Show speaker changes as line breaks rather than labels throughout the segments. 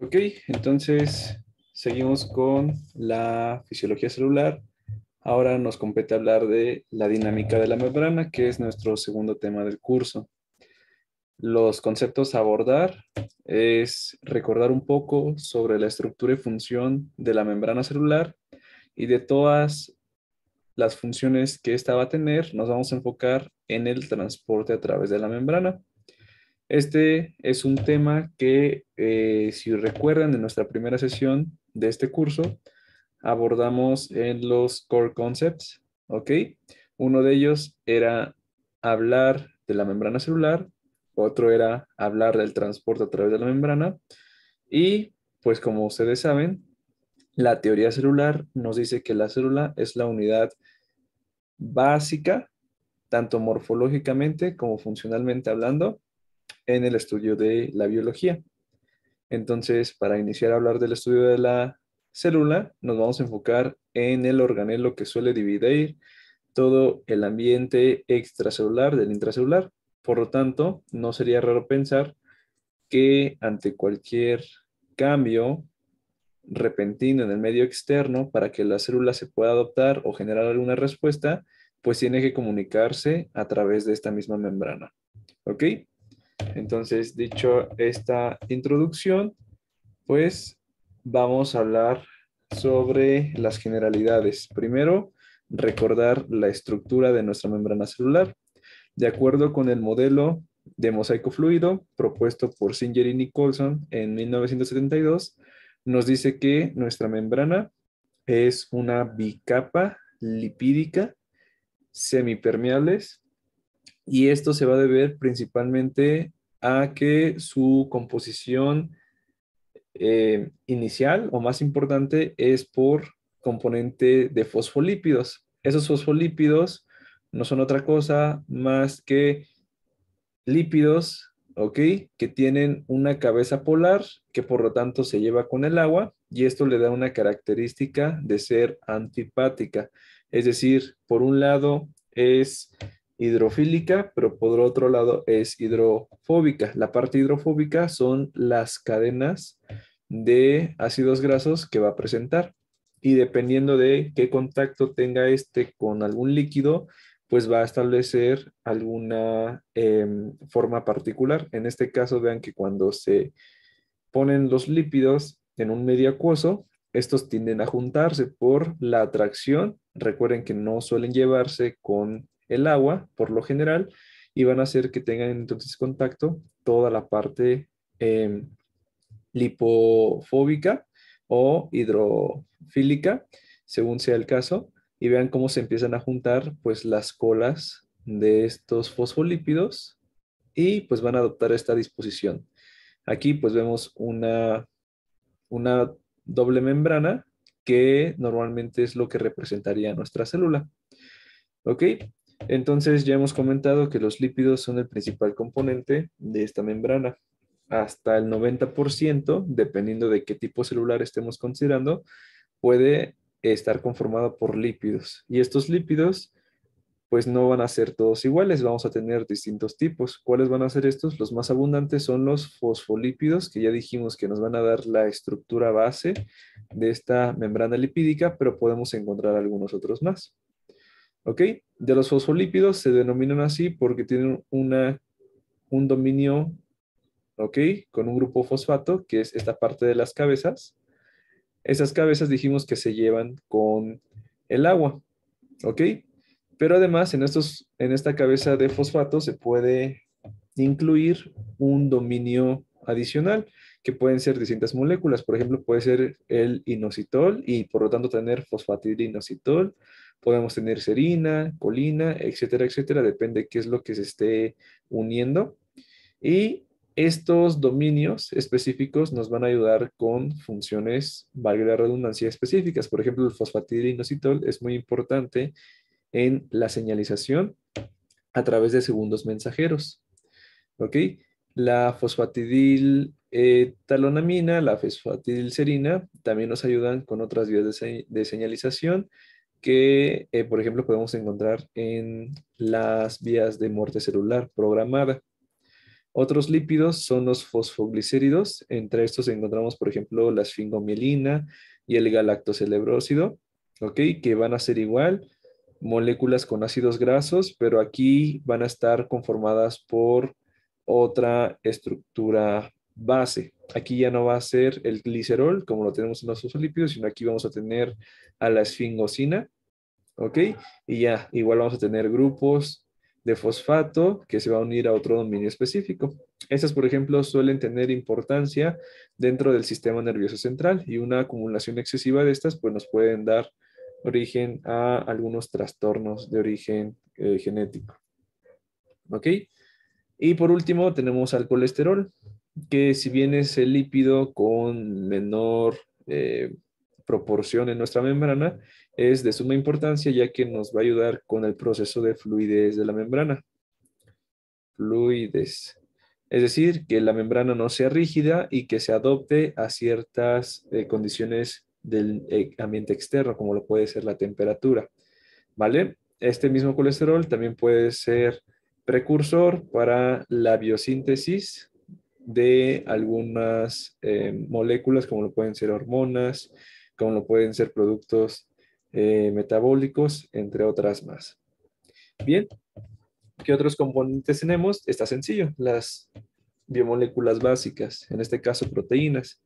Ok, entonces seguimos con la fisiología celular. Ahora nos compete hablar de la dinámica de la membrana, que es nuestro segundo tema del curso. Los conceptos a abordar es recordar un poco sobre la estructura y función de la membrana celular y de todas las funciones que ésta va a tener, nos vamos a enfocar en el transporte a través de la membrana. Este es un tema que, eh, si recuerdan, en nuestra primera sesión de este curso, abordamos en los core concepts, ¿ok? Uno de ellos era hablar de la membrana celular, otro era hablar del transporte a través de la membrana y, pues como ustedes saben, la teoría celular nos dice que la célula es la unidad básica, tanto morfológicamente como funcionalmente hablando, en el estudio de la biología. Entonces, para iniciar a hablar del estudio de la célula, nos vamos a enfocar en el organelo que suele dividir todo el ambiente extracelular del intracelular. Por lo tanto, no sería raro pensar que ante cualquier cambio repentino en el medio externo para que la célula se pueda adoptar o generar alguna respuesta, pues tiene que comunicarse a través de esta misma membrana. ¿Ok? Entonces, dicho esta introducción, pues vamos a hablar sobre las generalidades. Primero, recordar la estructura de nuestra membrana celular. De acuerdo con el modelo de mosaico fluido propuesto por Singer y Nicholson en 1972, nos dice que nuestra membrana es una bicapa lipídica semipermeables y esto se va a deber principalmente a que su composición eh, inicial o más importante es por componente de fosfolípidos. Esos fosfolípidos no son otra cosa más que lípidos, ¿ok? Que tienen una cabeza polar que por lo tanto se lleva con el agua y esto le da una característica de ser antipática. Es decir, por un lado es hidrofílica, pero por otro lado es hidrofóbica. La parte hidrofóbica son las cadenas de ácidos grasos que va a presentar. Y dependiendo de qué contacto tenga este con algún líquido, pues va a establecer alguna em, forma particular. En este caso, vean que cuando se ponen los lípidos en un medio acuoso, estos tienden a juntarse por la atracción. Recuerden que no suelen llevarse con el agua, por lo general, y van a hacer que tengan entonces contacto toda la parte em, lipofóbica o hidrofílica, según sea el caso, y vean cómo se empiezan a juntar pues las colas de estos fosfolípidos y pues van a adoptar esta disposición. Aquí pues vemos una, una doble membrana que normalmente es lo que representaría nuestra célula. ¿Ok? Entonces ya hemos comentado que los lípidos son el principal componente de esta membrana. Hasta el 90%, dependiendo de qué tipo celular estemos considerando, puede estar conformado por lípidos. Y estos lípidos, pues no van a ser todos iguales, vamos a tener distintos tipos. ¿Cuáles van a ser estos? Los más abundantes son los fosfolípidos, que ya dijimos que nos van a dar la estructura base de esta membrana lipídica, pero podemos encontrar algunos otros más. ¿Ok? de los fosfolípidos se denominan así porque tienen un dominio, ¿ok? Con un grupo fosfato, que es esta parte de las cabezas. Esas cabezas dijimos que se llevan con el agua, ¿ok? Pero además en, en esta cabeza de fosfato se puede incluir un dominio adicional, que pueden ser distintas moléculas. Por ejemplo, puede ser el inositol y por lo tanto tener fosfatidinositol inositol podemos tener serina, colina, etcétera, etcétera, depende qué es lo que se esté uniendo. Y estos dominios específicos nos van a ayudar con funciones, valga la redundancia, específicas. Por ejemplo, el fosfatidilinositol es muy importante en la señalización a través de segundos mensajeros. ¿Ok? La fosfatidil eh, talonamina, la serina también nos ayudan con otras vías de, de señalización que, eh, por ejemplo, podemos encontrar en las vías de muerte celular programada. Otros lípidos son los fosfoglicéridos. Entre estos encontramos, por ejemplo, la esfingomielina y el galactocelebrócido, ¿ok? Que van a ser igual moléculas con ácidos grasos, pero aquí van a estar conformadas por otra estructura base. Aquí ya no va a ser el glicerol, como lo tenemos en los fosfolípidos, sino aquí vamos a tener a la esfingosina, ¿ok? Y ya, igual vamos a tener grupos de fosfato que se va a unir a otro dominio específico. Estas, por ejemplo, suelen tener importancia dentro del sistema nervioso central y una acumulación excesiva de estas, pues nos pueden dar origen a algunos trastornos de origen eh, genético. ¿Ok? Y por último, tenemos al colesterol, que si bien es el lípido con menor eh, proporción en nuestra membrana es de suma importancia ya que nos va a ayudar con el proceso de fluidez de la membrana. Fluidez. Es decir, que la membrana no sea rígida y que se adopte a ciertas eh, condiciones del eh, ambiente externo, como lo puede ser la temperatura. ¿Vale? Este mismo colesterol también puede ser precursor para la biosíntesis de algunas eh, moléculas, como lo pueden ser hormonas, como lo pueden ser productos eh, metabólicos, entre otras más. Bien, ¿qué otros componentes tenemos? Está sencillo, las biomoléculas básicas, en este caso proteínas.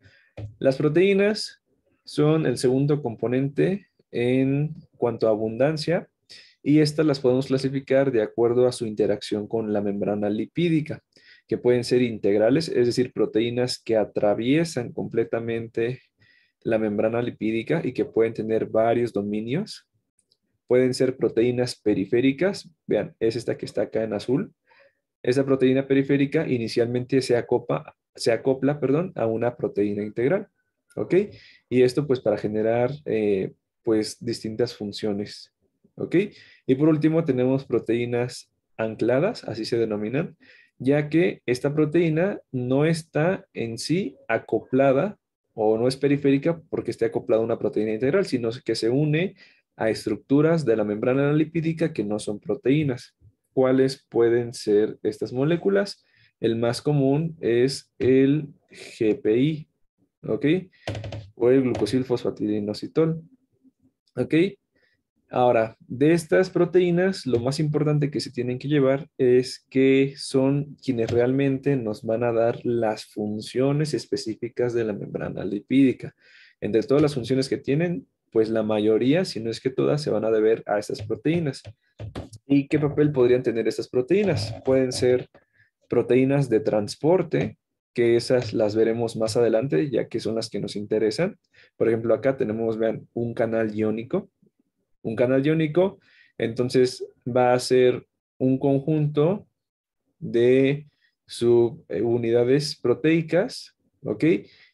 Las proteínas son el segundo componente en cuanto a abundancia y estas las podemos clasificar de acuerdo a su interacción con la membrana lipídica, que pueden ser integrales, es decir, proteínas que atraviesan completamente la membrana lipídica y que pueden tener varios dominios. Pueden ser proteínas periféricas, vean, es esta que está acá en azul. Esa proteína periférica inicialmente se, acopa, se acopla perdón, a una proteína integral, ¿ok? Y esto pues para generar eh, pues distintas funciones, ¿ok? Y por último tenemos proteínas ancladas, así se denominan, ya que esta proteína no está en sí acoplada o no es periférica porque esté acoplada a una proteína integral, sino que se une a estructuras de la membrana lipídica que no son proteínas. ¿Cuáles pueden ser estas moléculas? El más común es el GPI, ¿ok? O el glucosilfosfatidinocitol, ¿ok? Ahora, de estas proteínas, lo más importante que se tienen que llevar es que son quienes realmente nos van a dar las funciones específicas de la membrana lipídica. Entre todas las funciones que tienen, pues la mayoría, si no es que todas, se van a deber a estas proteínas. ¿Y qué papel podrían tener estas proteínas? Pueden ser proteínas de transporte, que esas las veremos más adelante, ya que son las que nos interesan. Por ejemplo, acá tenemos, vean, un canal iónico un canal iónico, entonces va a ser un conjunto de subunidades proteicas, ¿ok?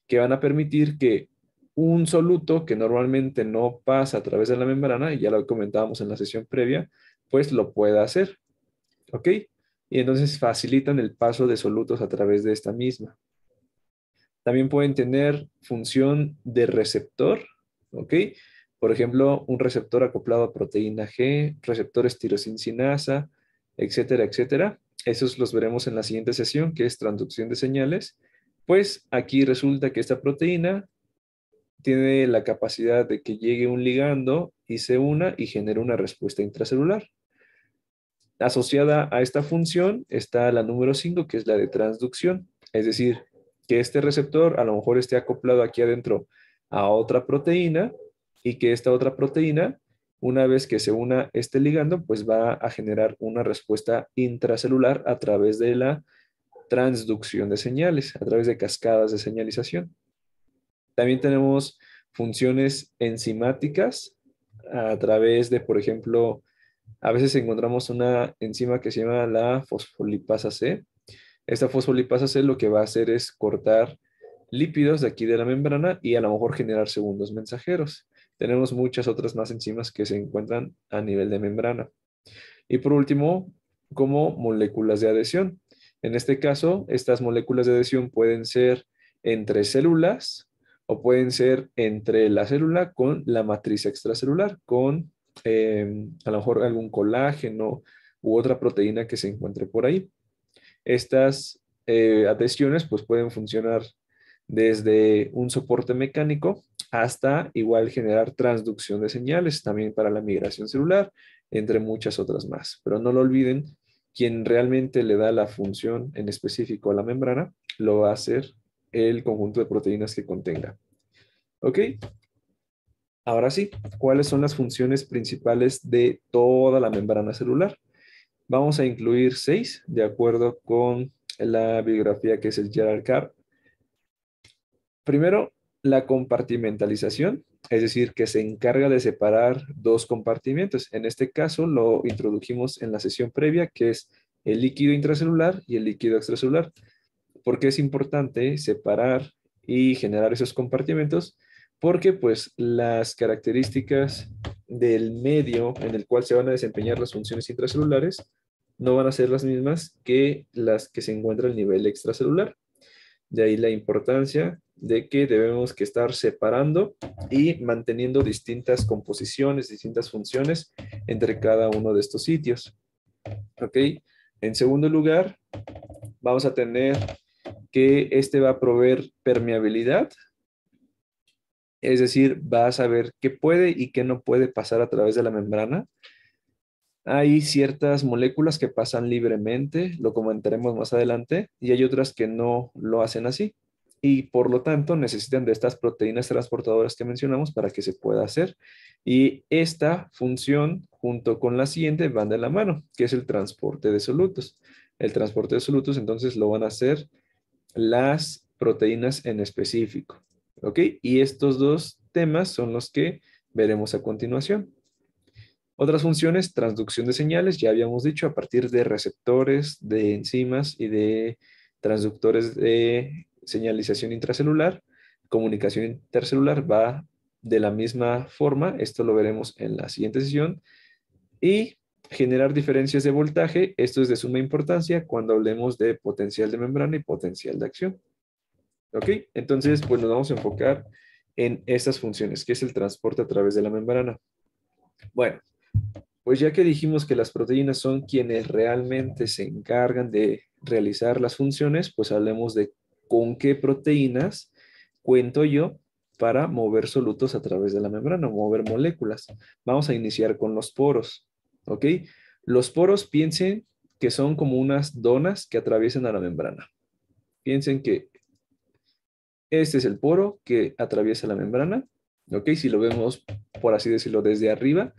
Que van a permitir que un soluto que normalmente no pasa a través de la membrana, y ya lo comentábamos en la sesión previa, pues lo pueda hacer, ¿ok? Y entonces facilitan el paso de solutos a través de esta misma. También pueden tener función de receptor, ¿ok? Por ejemplo, un receptor acoplado a proteína G, receptores tirosincinasa, etcétera, etcétera. Esos los veremos en la siguiente sesión, que es transducción de señales. Pues aquí resulta que esta proteína tiene la capacidad de que llegue un ligando y se una y genere una respuesta intracelular. Asociada a esta función está la número 5, que es la de transducción, es decir, que este receptor a lo mejor esté acoplado aquí adentro a otra proteína y que esta otra proteína, una vez que se una este ligando, pues va a generar una respuesta intracelular a través de la transducción de señales, a través de cascadas de señalización. También tenemos funciones enzimáticas a través de, por ejemplo, a veces encontramos una enzima que se llama la fosfolipasa C. Esta fosfolipasa C lo que va a hacer es cortar lípidos de aquí de la membrana y a lo mejor generar segundos mensajeros. Tenemos muchas otras más enzimas que se encuentran a nivel de membrana. Y por último, como moléculas de adhesión. En este caso, estas moléculas de adhesión pueden ser entre células o pueden ser entre la célula con la matriz extracelular, con em, a lo mejor algún colágeno u otra proteína que se encuentre por ahí. Estas eh, adhesiones pues, pueden funcionar desde un soporte mecánico hasta igual generar transducción de señales también para la migración celular, entre muchas otras más. Pero no lo olviden, quien realmente le da la función en específico a la membrana, lo va a hacer el conjunto de proteínas que contenga. ¿Ok? Ahora sí, ¿cuáles son las funciones principales de toda la membrana celular? Vamos a incluir seis, de acuerdo con la biografía que es el Gerard Carr. Primero, la compartimentalización, es decir, que se encarga de separar dos compartimentos. En este caso lo introdujimos en la sesión previa, que es el líquido intracelular y el líquido extracelular. ¿Por qué es importante separar y generar esos compartimentos? Porque pues las características del medio en el cual se van a desempeñar las funciones intracelulares no van a ser las mismas que las que se encuentran el nivel extracelular. De ahí la importancia de que debemos que estar separando y manteniendo distintas composiciones, distintas funciones entre cada uno de estos sitios. ¿Ok? En segundo lugar, vamos a tener que este va a proveer permeabilidad, es decir, va a saber qué puede y qué no puede pasar a través de la membrana. Hay ciertas moléculas que pasan libremente, lo comentaremos más adelante, y hay otras que no lo hacen así y por lo tanto necesitan de estas proteínas transportadoras que mencionamos para que se pueda hacer. Y esta función junto con la siguiente van de la mano, que es el transporte de solutos. El transporte de solutos entonces lo van a hacer las proteínas en específico. ¿Ok? Y estos dos temas son los que veremos a continuación. Otras funciones, transducción de señales, ya habíamos dicho, a partir de receptores, de enzimas y de transductores de señalización intracelular, comunicación intercelular va de la misma forma, esto lo veremos en la siguiente sesión, y generar diferencias de voltaje, esto es de suma importancia cuando hablemos de potencial de membrana y potencial de acción. ¿Ok? Entonces, pues nos vamos a enfocar en estas funciones, que es el transporte a través de la membrana. Bueno, pues ya que dijimos que las proteínas son quienes realmente se encargan de realizar las funciones, pues hablemos de con qué proteínas cuento yo para mover solutos a través de la membrana, mover moléculas. Vamos a iniciar con los poros, ¿ok? Los poros piensen que son como unas donas que atraviesan a la membrana. Piensen que este es el poro que atraviesa la membrana, ¿ok? Si lo vemos, por así decirlo, desde arriba,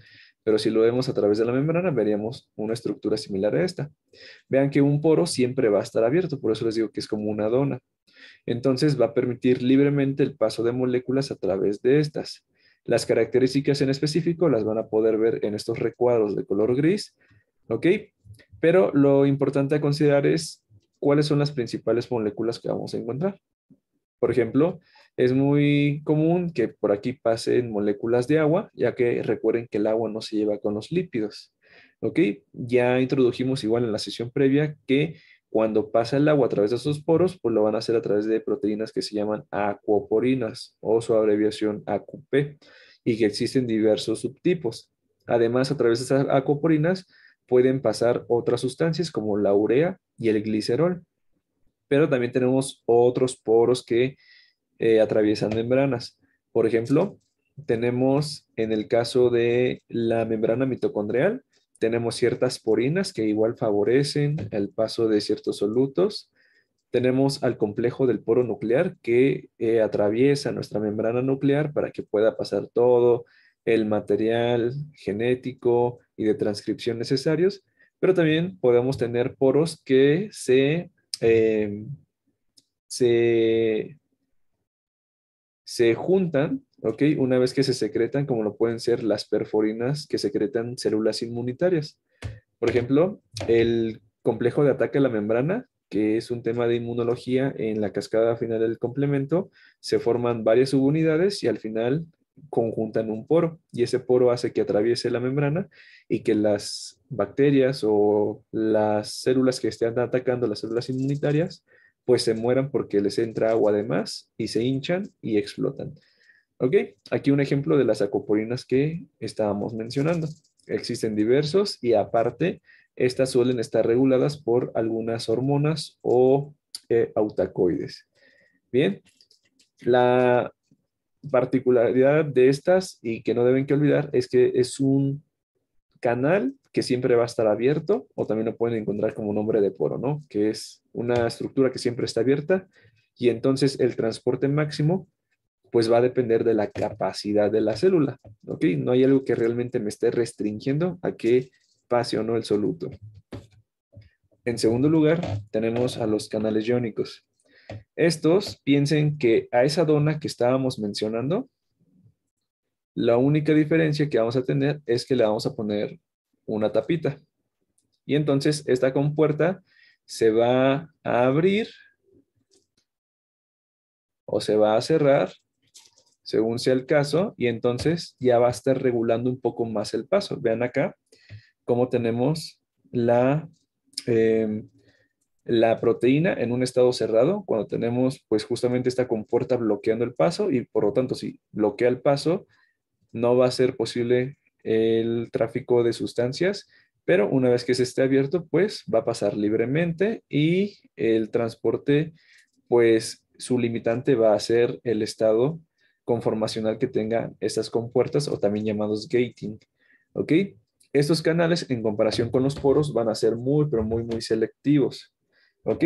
pero si lo vemos a través de la membrana, veríamos una estructura similar a esta. Vean que un poro siempre va a estar abierto, por eso les digo que es como una dona, entonces va a permitir libremente el paso de moléculas a través de estas. Las características en específico las van a poder ver en estos recuadros de color gris, ¿ok? Pero lo importante a considerar es cuáles son las principales moléculas que vamos a encontrar. Por ejemplo, es muy común que por aquí pasen moléculas de agua, ya que recuerden que el agua no se lleva con los lípidos. ¿Ok? Ya introdujimos igual en la sesión previa que cuando pasa el agua a través de esos poros, pues lo van a hacer a través de proteínas que se llaman acuoporinas o su abreviación AQP y que existen diversos subtipos. Además, a través de esas acoporinas pueden pasar otras sustancias como la urea y el glicerol. Pero también tenemos otros poros que eh, atraviesan membranas. Por ejemplo, tenemos en el caso de la membrana mitocondrial, tenemos ciertas porinas que igual favorecen el paso de ciertos solutos. Tenemos al complejo del poro nuclear que eh, atraviesa nuestra membrana nuclear para que pueda pasar todo el material genético y de transcripción necesarios, pero también podemos tener poros que se, eh, se juntan ¿ok? Una vez que se secretan, como lo pueden ser las perforinas que secretan células inmunitarias. Por ejemplo, el complejo de ataque a la membrana, que es un tema de inmunología, en la cascada final del complemento se forman varias subunidades y al final conjuntan un poro y ese poro hace que atraviese la membrana y que las bacterias o las células que estén atacando las células inmunitarias pues se mueran porque les entra agua de más y se hinchan y explotan. ¿Ok? Aquí un ejemplo de las acoporinas que estábamos mencionando. Existen diversos y aparte, estas suelen estar reguladas por algunas hormonas o eh, autacoides. Bien, la particularidad de estas y que no deben que olvidar es que es un canal que siempre va a estar abierto o también lo pueden encontrar como nombre de poro, ¿no? Que es una estructura que siempre está abierta y entonces el transporte máximo pues va a depender de la capacidad de la célula, ¿ok? No hay algo que realmente me esté restringiendo a que pase o no el soluto. En segundo lugar, tenemos a los canales iónicos. Estos piensen que a esa dona que estábamos mencionando, la única diferencia que vamos a tener es que le vamos a poner una tapita. Y entonces esta compuerta se va a abrir o se va a cerrar según sea el caso, y entonces ya va a estar regulando un poco más el paso. Vean acá cómo tenemos la, em, la proteína en un estado cerrado, cuando tenemos pues justamente esta compuerta bloqueando el paso, y por lo tanto si bloquea el paso, no va a ser posible el tráfico de sustancias, pero una vez que se esté abierto, pues va a pasar libremente y el transporte, pues su limitante va a ser el estado conformacional que tengan estas compuertas o también llamados gating. ¿Ok? Estos canales en comparación con los poros van a ser muy, pero muy, muy selectivos. ¿Ok?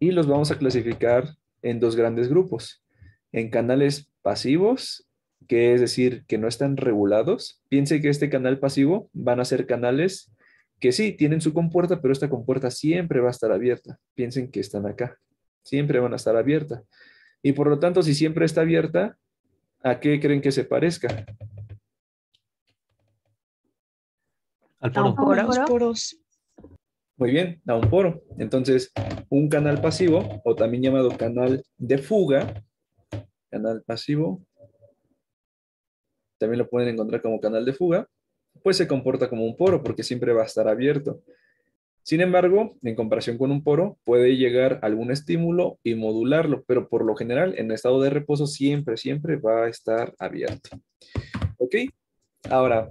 Y los vamos a clasificar en dos grandes grupos. En canales pasivos, que es decir, que no están regulados. Piensen que este canal pasivo van a ser canales que sí, tienen su compuerta, pero esta compuerta siempre va a estar abierta. Piensen que están acá. Siempre van a estar abierta. Y por lo tanto, si siempre está abierta, ¿A qué creen que se parezca? Al poro. Muy bien, a un poro. Entonces, un canal pasivo, o también llamado canal de fuga, canal pasivo, también lo pueden encontrar como canal de fuga, pues se comporta como un poro porque siempre va a estar abierto. Sin embargo, en comparación con un poro, puede llegar algún estímulo y modularlo, pero por lo general en estado de reposo siempre, siempre va a estar abierto. ¿Ok? Ahora,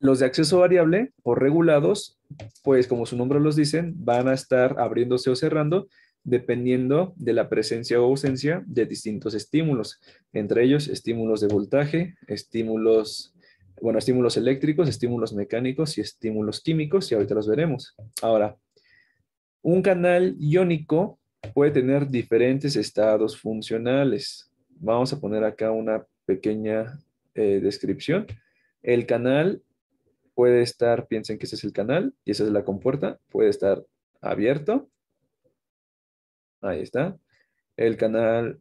los de acceso variable o regulados, pues como su nombre los dicen, van a estar abriéndose o cerrando dependiendo de la presencia o ausencia de distintos estímulos, entre ellos estímulos de voltaje, estímulos bueno, estímulos eléctricos, estímulos mecánicos y estímulos químicos, y ahorita los veremos. Ahora, un canal iónico puede tener diferentes estados funcionales. Vamos a poner acá una pequeña eh, descripción. El canal puede estar, piensen que ese es el canal y esa es la compuerta, puede estar abierto. Ahí está. El canal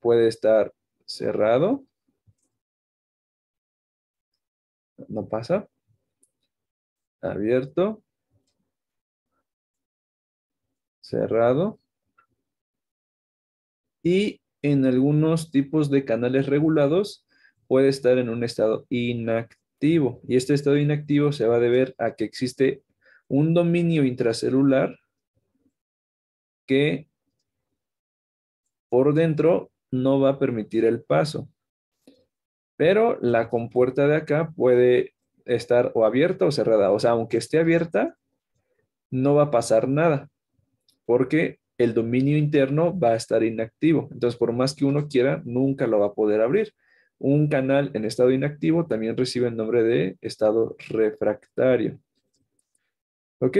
puede estar cerrado no pasa.
Abierto.
Cerrado. Y en algunos tipos de canales regulados puede estar en un estado inactivo. Y este estado inactivo se va a deber a que existe un dominio intracelular que por dentro no va a permitir el paso pero la compuerta de acá puede estar o abierta o cerrada. O sea, aunque esté abierta, no va a pasar nada, porque el dominio interno va a estar inactivo. Entonces, por más que uno quiera, nunca lo va a poder abrir. Un canal en estado inactivo también recibe el nombre de estado refractario. ¿Ok?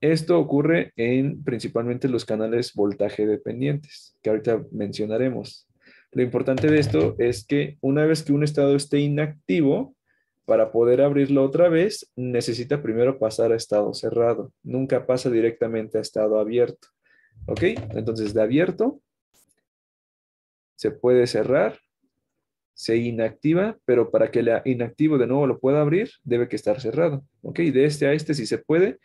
Esto ocurre en principalmente los canales voltaje dependientes, que ahorita mencionaremos. Lo importante de esto es que una vez que un estado esté inactivo, para poder abrirlo otra vez, necesita primero pasar a estado cerrado. Nunca pasa directamente a estado abierto. ¿Ok? Entonces, de abierto, se puede cerrar, se inactiva, pero para que el inactivo de nuevo lo pueda abrir, debe que estar cerrado. ¿Ok? De este a este sí se puede,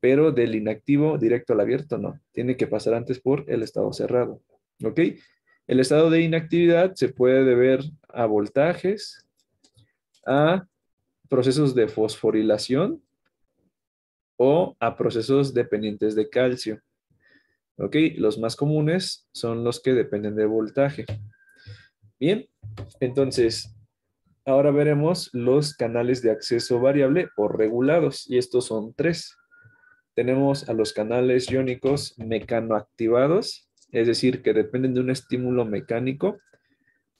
pero del inactivo directo al abierto no. Tiene que pasar antes por el estado cerrado. ¿Ok? El estado de inactividad se puede deber a voltajes, a procesos de fosforilación o a procesos dependientes de calcio. Los más comunes son los que dependen de voltaje. Bien, entonces, ahora veremos los canales de acceso variable o regulados, y estos son tres. Tenemos a los canales iónicos mecanoactivados, es decir, que dependen de un estímulo mecánico.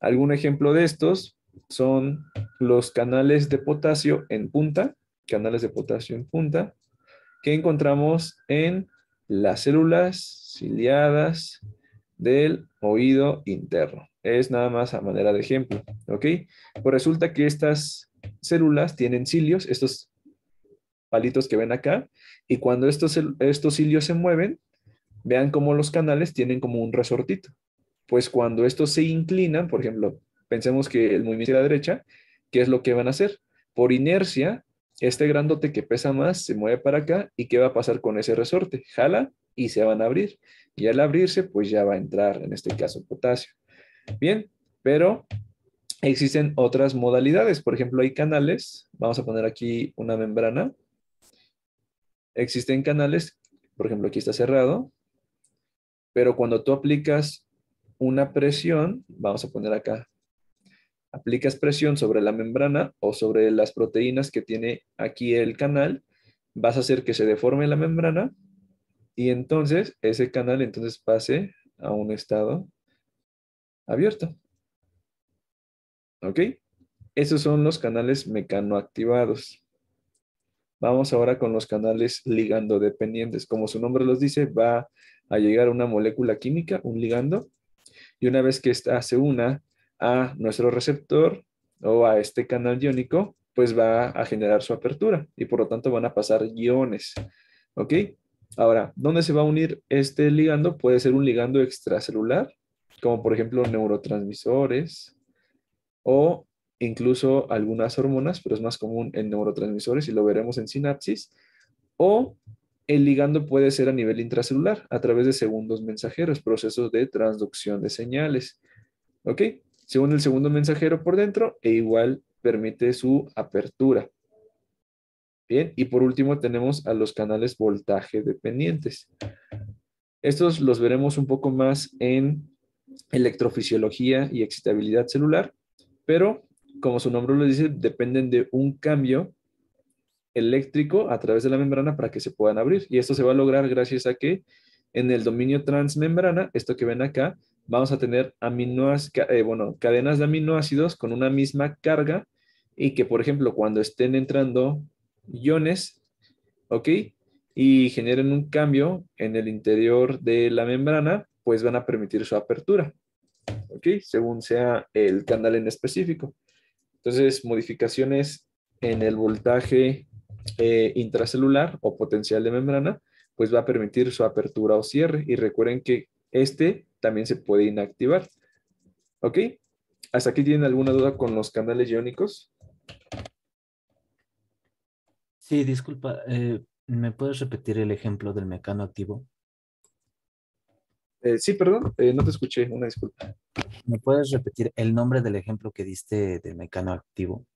Algún ejemplo de estos son los canales de potasio en punta, canales de potasio en punta, que encontramos en las células ciliadas del oído interno. Es nada más a manera de ejemplo, ¿ok? Pues resulta que estas células tienen cilios, estos palitos que ven acá, y cuando estos, estos cilios se mueven, Vean cómo los canales tienen como un resortito. Pues cuando estos se inclinan, por ejemplo, pensemos que el movimiento de la derecha, ¿qué es lo que van a hacer? Por inercia, este grandote que pesa más se mueve para acá y ¿qué va a pasar con ese resorte? Jala y se van a abrir. Y al abrirse, pues ya va a entrar, en este caso, potasio. Bien, pero existen otras modalidades. Por ejemplo, hay canales. Vamos a poner aquí una membrana. Existen canales, por ejemplo, aquí está cerrado. Pero cuando tú aplicas una presión, vamos a poner acá, aplicas presión sobre la membrana o sobre las proteínas que tiene aquí el canal, vas a hacer que se deforme la membrana y entonces ese canal entonces pase a un estado abierto. ¿Ok? Esos son los canales mecanoactivados. Vamos ahora con los canales ligando ligandodependientes. Como su nombre los dice, va a llegar una molécula química, un ligando, y una vez que esta se una a nuestro receptor o a este canal iónico, pues va a generar su apertura y por lo tanto van a pasar iones. ¿Ok? Ahora, ¿dónde se va a unir este ligando? Puede ser un ligando extracelular, como por ejemplo neurotransmisores, o incluso algunas hormonas, pero es más común en neurotransmisores y lo veremos en sinapsis, o el ligando puede ser a nivel intracelular, a través de segundos mensajeros, procesos de transducción de señales. ¿Ok? Según el segundo mensajero por dentro, e igual permite su apertura. Bien, y por último tenemos a los canales voltaje dependientes. Estos los veremos un poco más en electrofisiología y excitabilidad celular, pero como su nombre lo dice, dependen de un cambio eléctrico a través de la membrana para que se puedan abrir. Y esto se va a lograr gracias a que en el dominio transmembrana, esto que ven acá, vamos a tener aminoácidos, eh, bueno, cadenas de aminoácidos con una misma carga y que, por ejemplo, cuando estén entrando iones, ¿ok? Y generen un cambio en el interior de la membrana, pues van a permitir su apertura, ¿ok? Según sea el canal en específico. Entonces, modificaciones en el voltaje eh, intracelular o potencial de membrana, pues va a permitir su apertura o cierre. Y recuerden que este también se puede inactivar. ¿Ok? ¿Hasta aquí tienen alguna duda con los canales iónicos?
Sí, disculpa. Eh, ¿Me puedes repetir el ejemplo del mecano activo?
Eh, sí, perdón, eh, no te escuché, una disculpa. ¿Me puedes repetir el nombre del ejemplo que diste del mecanoactivo?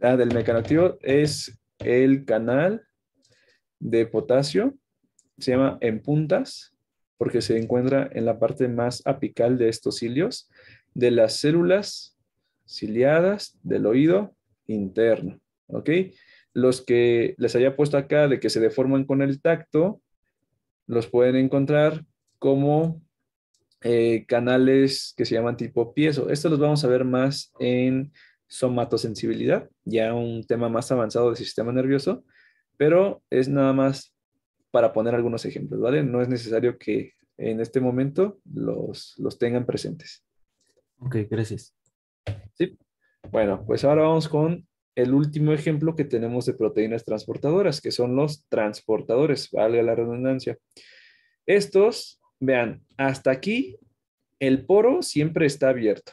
Ah, del mecanoactivo es el canal de potasio, se llama en puntas, porque se encuentra en la parte más apical de estos cilios, de las células ciliadas del oído interno, ¿ok? Los que les haya puesto acá de que se deforman con el tacto, los pueden encontrar como eh, canales que se llaman tipo piezo. Esto los vamos a ver más en somatosensibilidad, ya un tema más avanzado del sistema nervioso, pero es nada más para poner algunos ejemplos, ¿vale? No es necesario que en este momento los, los tengan presentes.
Ok, gracias.
Sí. Bueno, pues ahora vamos con el último ejemplo que tenemos de proteínas transportadoras, que son los transportadores, vale la redundancia. Estos Vean, hasta aquí el poro siempre está abierto.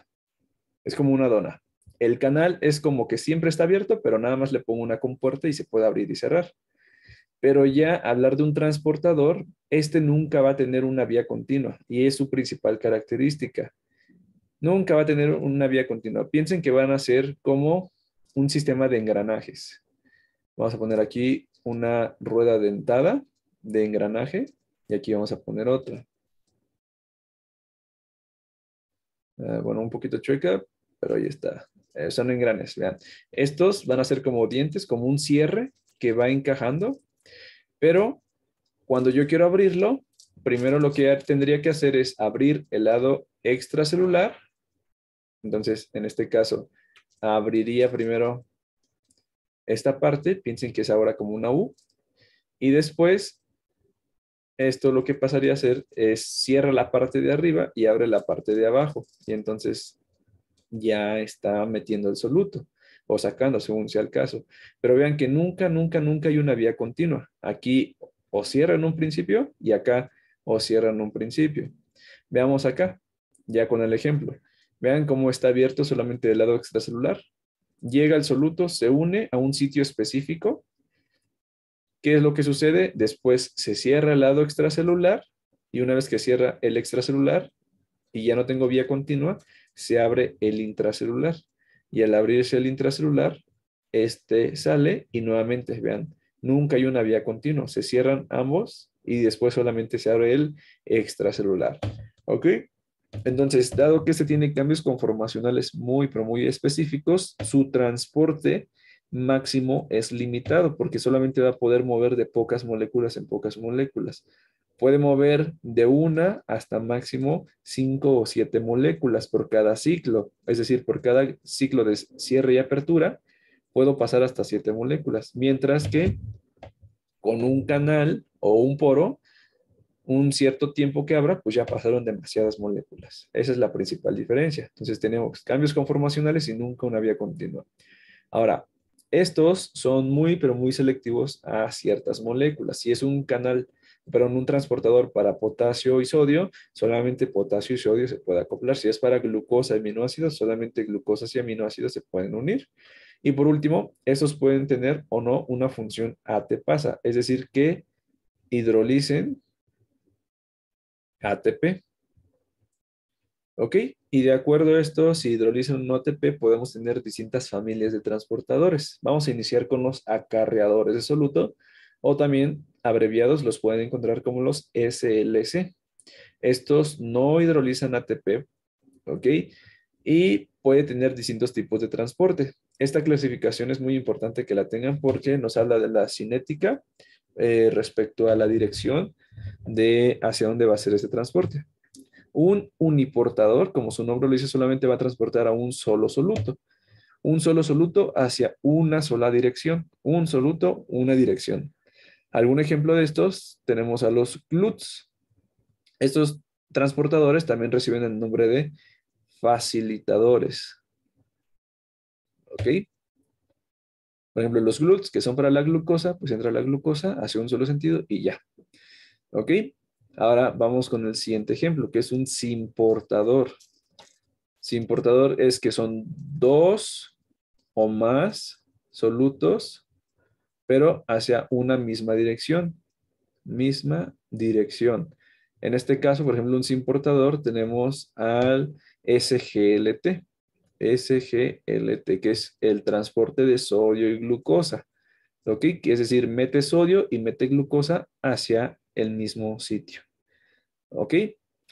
Es como una dona. El canal es como que siempre está abierto, pero nada más le pongo una compuerta y se puede abrir y cerrar. Pero ya hablar de un transportador, este nunca va a tener una vía continua y es su principal característica. Nunca va a tener una vía continua. Piensen que van a ser como un sistema de engranajes. Vamos a poner aquí una rueda dentada de engranaje y aquí vamos a poner otra. Eh, bueno, un poquito chueca, pero ahí está. Eh, son engranes, vean. Estos van a ser como dientes, como un cierre que va encajando, pero cuando yo quiero abrirlo, primero lo que tendría que hacer es abrir el lado extracelular. Entonces, en este caso, abriría primero esta parte, piensen que es ahora como una U, y después esto lo que pasaría a hacer es cierra la parte de arriba y abre la parte de abajo. Y entonces ya está metiendo el soluto o sacando según sea el caso. Pero vean que nunca, nunca, nunca hay una vía continua. Aquí o cierran un principio y acá o cierran un principio. Veamos acá, ya con el ejemplo. Vean cómo está abierto solamente del lado extracelular. Llega el soluto, se une a un sitio específico ¿Qué es lo que sucede? Después se cierra el lado extracelular y una vez que cierra el extracelular y ya no tengo vía continua, se abre el intracelular. Y al abrirse el intracelular, este sale y nuevamente, vean, nunca hay una vía continua. Se cierran ambos y después solamente se abre el extracelular. ¿Ok? Entonces, dado que se este tiene cambios conformacionales muy, pero muy específicos, su transporte máximo es limitado porque solamente va a poder mover de pocas moléculas en pocas moléculas. Puede mover de una hasta máximo cinco o siete moléculas por cada ciclo. Es decir, por cada ciclo de cierre y apertura, puedo pasar hasta siete moléculas. Mientras que con un canal o un poro, un cierto tiempo que abra, pues ya pasaron demasiadas moléculas. Esa es la principal diferencia. Entonces tenemos cambios conformacionales y nunca una vía continua. Ahora, estos son muy, pero muy selectivos a ciertas moléculas. Si es un canal, perdón, un transportador para potasio y sodio, solamente potasio y sodio se puede acoplar. Si es para glucosa y aminoácidos, solamente glucosa y aminoácidos se pueden unir. Y por último, estos pueden tener o no una función ATPasa, es decir, que hidrolicen ATP. ¿Ok? Y de acuerdo a esto, si hidrolizan no ATP, podemos tener distintas familias de transportadores. Vamos a iniciar con los acarreadores de soluto o también abreviados los pueden encontrar como los SLC. Estos no hidrolizan ATP, ¿ok? Y puede tener distintos tipos de transporte. Esta clasificación es muy importante que la tengan porque nos habla de la cinética eh, respecto a la dirección de hacia dónde va a ser ese transporte. Un uniportador, como su nombre lo dice, solamente va a transportar a un solo soluto. Un solo soluto hacia una sola dirección. Un soluto, una dirección. Algún ejemplo de estos tenemos a los glutes. Estos transportadores también reciben el nombre de facilitadores. ¿Ok? Por ejemplo, los glutes, que son para la glucosa, pues entra la glucosa hacia un solo sentido y ya. ¿Ok? Ahora vamos con el siguiente ejemplo, que es un simportador. Simportador es que son dos o más solutos, pero hacia una misma dirección. Misma dirección. En este caso, por ejemplo, un simportador tenemos al SGLT. SGLT, que es el transporte de sodio y glucosa. ¿Ok? Es decir, mete sodio y mete glucosa hacia el mismo sitio. ¿Ok?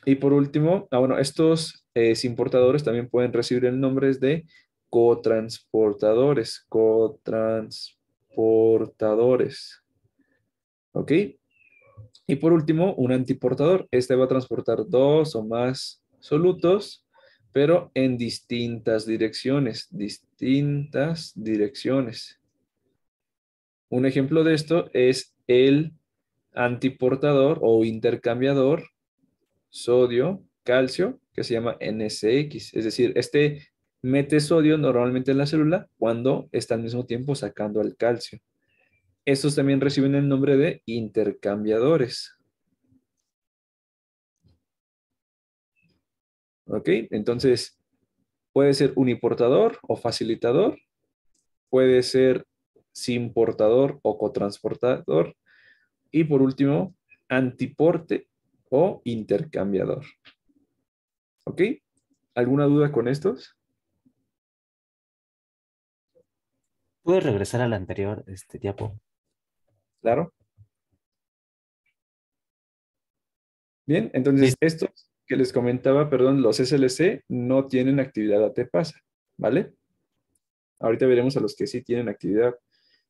Y por último, ah, bueno, estos eh, importadores también pueden recibir el nombre de cotransportadores, cotransportadores. ¿Ok? Y por último, un antiportador. Este va a transportar dos o más solutos, pero en distintas direcciones, distintas direcciones. Un ejemplo de esto es el antiportador o intercambiador sodio, calcio, que se llama NSX. Es decir, este mete sodio normalmente en la célula cuando está al mismo tiempo sacando el calcio. Estos también reciben el nombre de intercambiadores. ¿Ok? Entonces, puede ser uniportador o facilitador, puede ser sinportador o cotransportador, y por último, antiporte o intercambiador. ¿Ok? ¿Alguna duda con estos? ¿Puedo regresar al anterior, este diapo? Claro. Bien, entonces estos que les comentaba, perdón, los SLC no tienen actividad ATPasa, ¿vale? Ahorita veremos a los que sí tienen actividad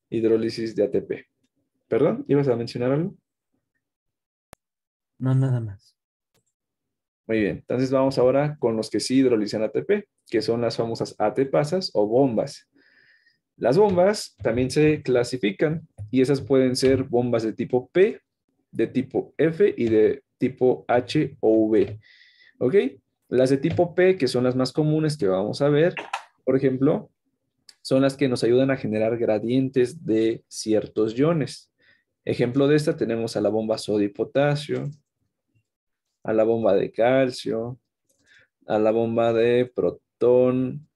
hidrólisis de ATP. ¿Perdón? ¿Ibas a mencionar algo?
No, nada más.
Muy bien, entonces vamos ahora con los que sí hidrolizan ATP, que son las famosas ATPasas o bombas. Las bombas también se clasifican y esas pueden ser bombas de tipo P, de tipo F y de tipo H o V. ¿Ok? Las de tipo P, que son las más comunes que vamos a ver, por ejemplo, son las que nos ayudan a generar gradientes de ciertos iones. Ejemplo de esta tenemos a la bomba sodio y potasio, a la bomba de calcio, a la bomba de protón,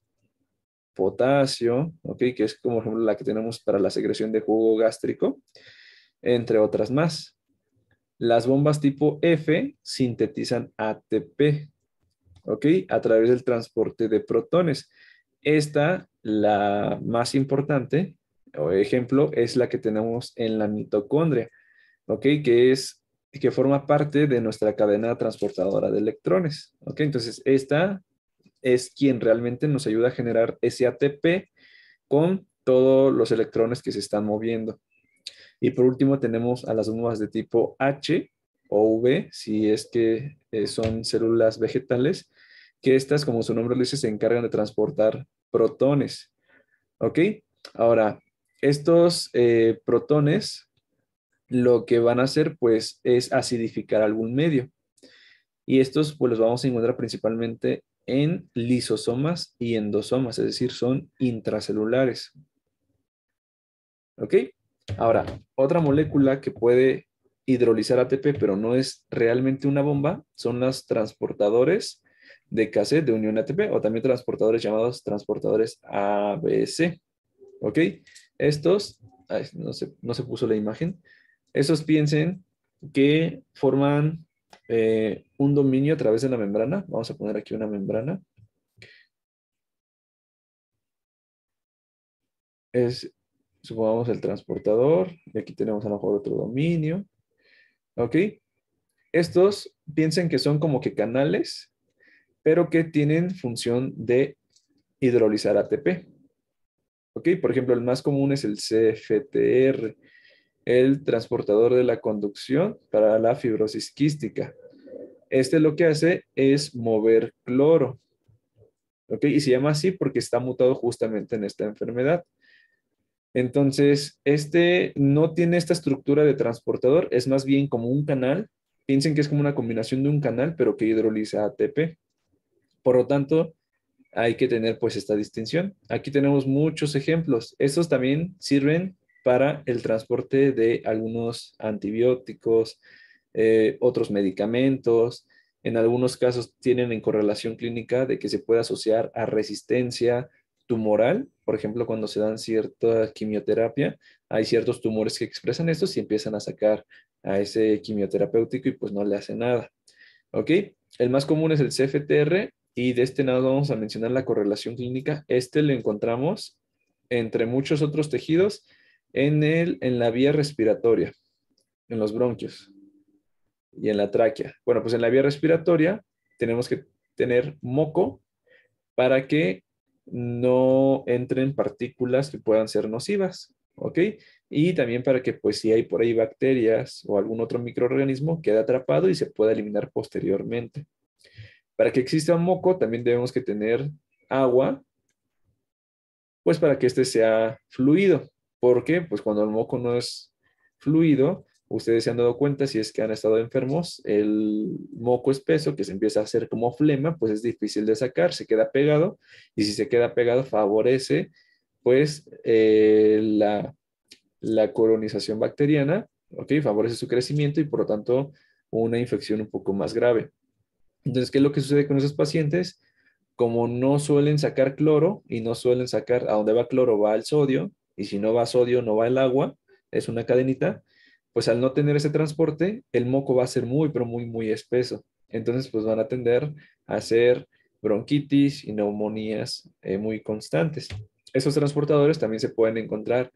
potasio, ¿ok? que es como ejemplo la que tenemos para la secreción de jugo gástrico, entre otras más. Las bombas tipo F sintetizan ATP, ¿ok? A través del transporte de protones. Esta, la más importante, ejemplo es la que tenemos en la mitocondria, ¿ok? Que es que forma parte de nuestra cadena transportadora de electrones, ¿ok? Entonces, esta es quien realmente nos ayuda a generar ese ATP con todos los electrones que se están moviendo. Y por último tenemos a las nubes de tipo H o V, si es que eh, son células vegetales, que estas, como su nombre lo dice, se encargan de transportar protones. ¿Ok? Ahora, estos eh, protones lo que van a hacer pues es acidificar algún medio. Y estos pues los vamos a encontrar principalmente en lisosomas y endosomas, es decir, son intracelulares. ¿Ok? Ahora, otra molécula que puede hidrolizar ATP, pero no es realmente una bomba, son los transportadores de cassette de unión ATP o también transportadores llamados transportadores ABC. ¿Ok? Estos, no, se, puso la imagen, estos piensen que forman eh, un dominio a través de la membrana. Vamos a poner aquí una membrana. Es, supongamos, el transportador. Y aquí tenemos a lo mejor otro dominio. ¿Ok? Estos piensen que son como que canales, pero que tienen función de hidrolizar ATP. ¿Ok? Por ejemplo, el más común es el CFTR, el transportador de la conducción para la fibrosis quística. Este lo que hace es mover cloro. ¿Ok? Y se llama así porque está mutado justamente en esta enfermedad. Entonces, este no tiene esta estructura de transportador, es más bien como un canal. Piensen que es como una combinación de un canal, pero que hidroliza ATP. Por lo tanto, hay que tener pues esta distinción. Aquí tenemos muchos ejemplos. Estos también sirven para el transporte de algunos antibióticos, eh, otros medicamentos. En algunos casos tienen en correlación clínica de que se puede asociar a resistencia tumoral. Por ejemplo, cuando se dan cierta quimioterapia, hay ciertos tumores que expresan esto y empiezan a sacar a ese quimioterapéutico y pues no le hace nada. ¿Ok? El más común es el CFTR, y de este lado vamos a mencionar la correlación clínica. Este lo encontramos entre muchos otros tejidos en, el, en la vía respiratoria, en los bronquios y en la tráquea. Bueno, pues en la vía respiratoria tenemos que tener moco para que no entren partículas que puedan ser nocivas, ¿ok? Y también para que, pues, si hay por ahí bacterias o algún otro microorganismo, quede atrapado y se pueda eliminar posteriormente. Para que exista moco también debemos que tener agua, pues para que este sea fluido. Porque pues cuando el moco no es fluido, ustedes se han dado cuenta si es que han estado enfermos, el moco espeso que se empieza a hacer como flema, pues es difícil de sacar, se queda pegado y si se queda pegado favorece pues eh, la, la colonización bacteriana, ¿ok? Favorece su crecimiento y por lo tanto una infección un poco más grave. Entonces, ¿qué es lo que sucede con esos pacientes? Como no suelen sacar cloro y no suelen sacar, a dónde va cloro va el sodio, y si no va sodio no va el agua, es una cadenita, pues al no tener ese transporte, el moco va a ser muy, pero muy, muy espeso. Entonces, pues van a tender a ser bronquitis y neumonías eh, muy constantes. Esos transportadores también se pueden encontrar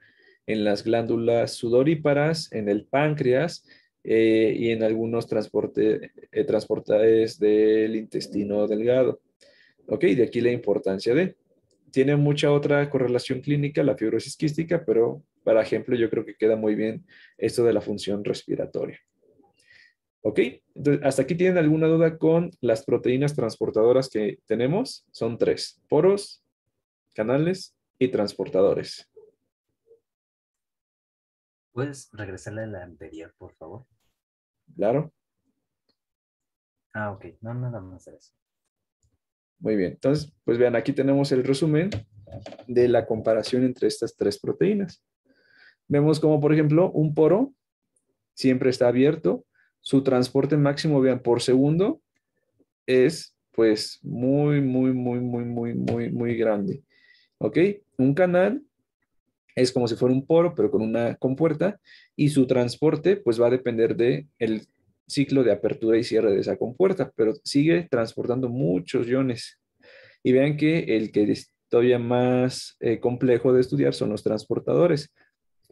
en las glándulas sudoríparas, en el páncreas, eh, y en algunos transporte, eh, transportadores del intestino delgado. Ok, de aquí la importancia de. Tiene mucha otra correlación clínica la fibrosis quística, pero para ejemplo yo creo que queda muy bien esto de la función respiratoria. ¿Ok? ¿hasta aquí tienen alguna duda con las proteínas transportadoras que tenemos? Son tres, poros, canales y transportadores.
¿Puedes regresarle a la anterior, por favor? Claro. Ah, ok. No, nada más eso.
Muy bien. Entonces, pues vean, aquí tenemos el resumen de la comparación entre estas tres proteínas. Vemos como, por ejemplo, un poro siempre está abierto. Su transporte máximo, vean, por segundo es pues muy, muy, muy, muy, muy, muy, muy grande. ¿Ok? Un canal es como si fuera un poro, pero con una compuerta, y su transporte pues va a depender de el ciclo de apertura y cierre de esa compuerta, pero sigue transportando muchos iones. Y vean que el que es todavía más eh, complejo de estudiar son los transportadores,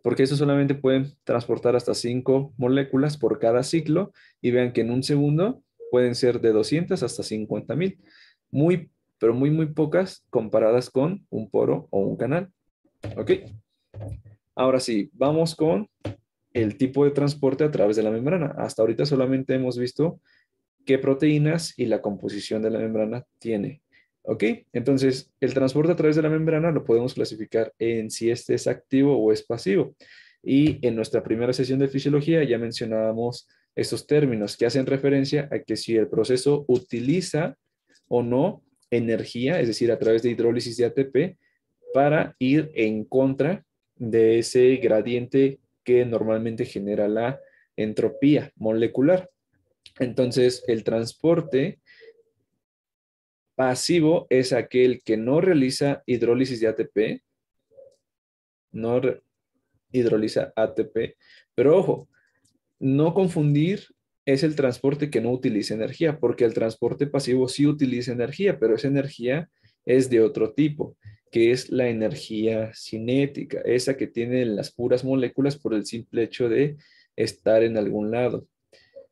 porque esos solamente pueden transportar hasta 5 moléculas por cada ciclo, y vean que en un segundo pueden ser de 200 hasta 50 mil, muy, pero muy, muy pocas comparadas con un poro o un canal. ¿Ok? Ahora sí, vamos con el tipo de transporte a través de la membrana. Hasta ahorita solamente hemos visto qué proteínas y la composición de la membrana tiene. ¿Ok? Entonces, el transporte a través de la membrana lo podemos clasificar en si este es activo o es pasivo. Y en nuestra primera sesión de fisiología ya mencionábamos estos términos que hacen referencia a que si el proceso utiliza o no energía, es decir, a través de hidrólisis de ATP, para ir en contra de ese gradiente que normalmente genera la entropía molecular. Entonces, el transporte pasivo es aquel que no realiza hidrólisis de ATP, no hidroliza ATP, pero ojo, no confundir es el transporte que no utiliza energía, porque el transporte pasivo sí utiliza energía, pero esa energía es de otro tipo que es la energía cinética, esa que tienen las puras moléculas por el simple hecho de estar en algún lado.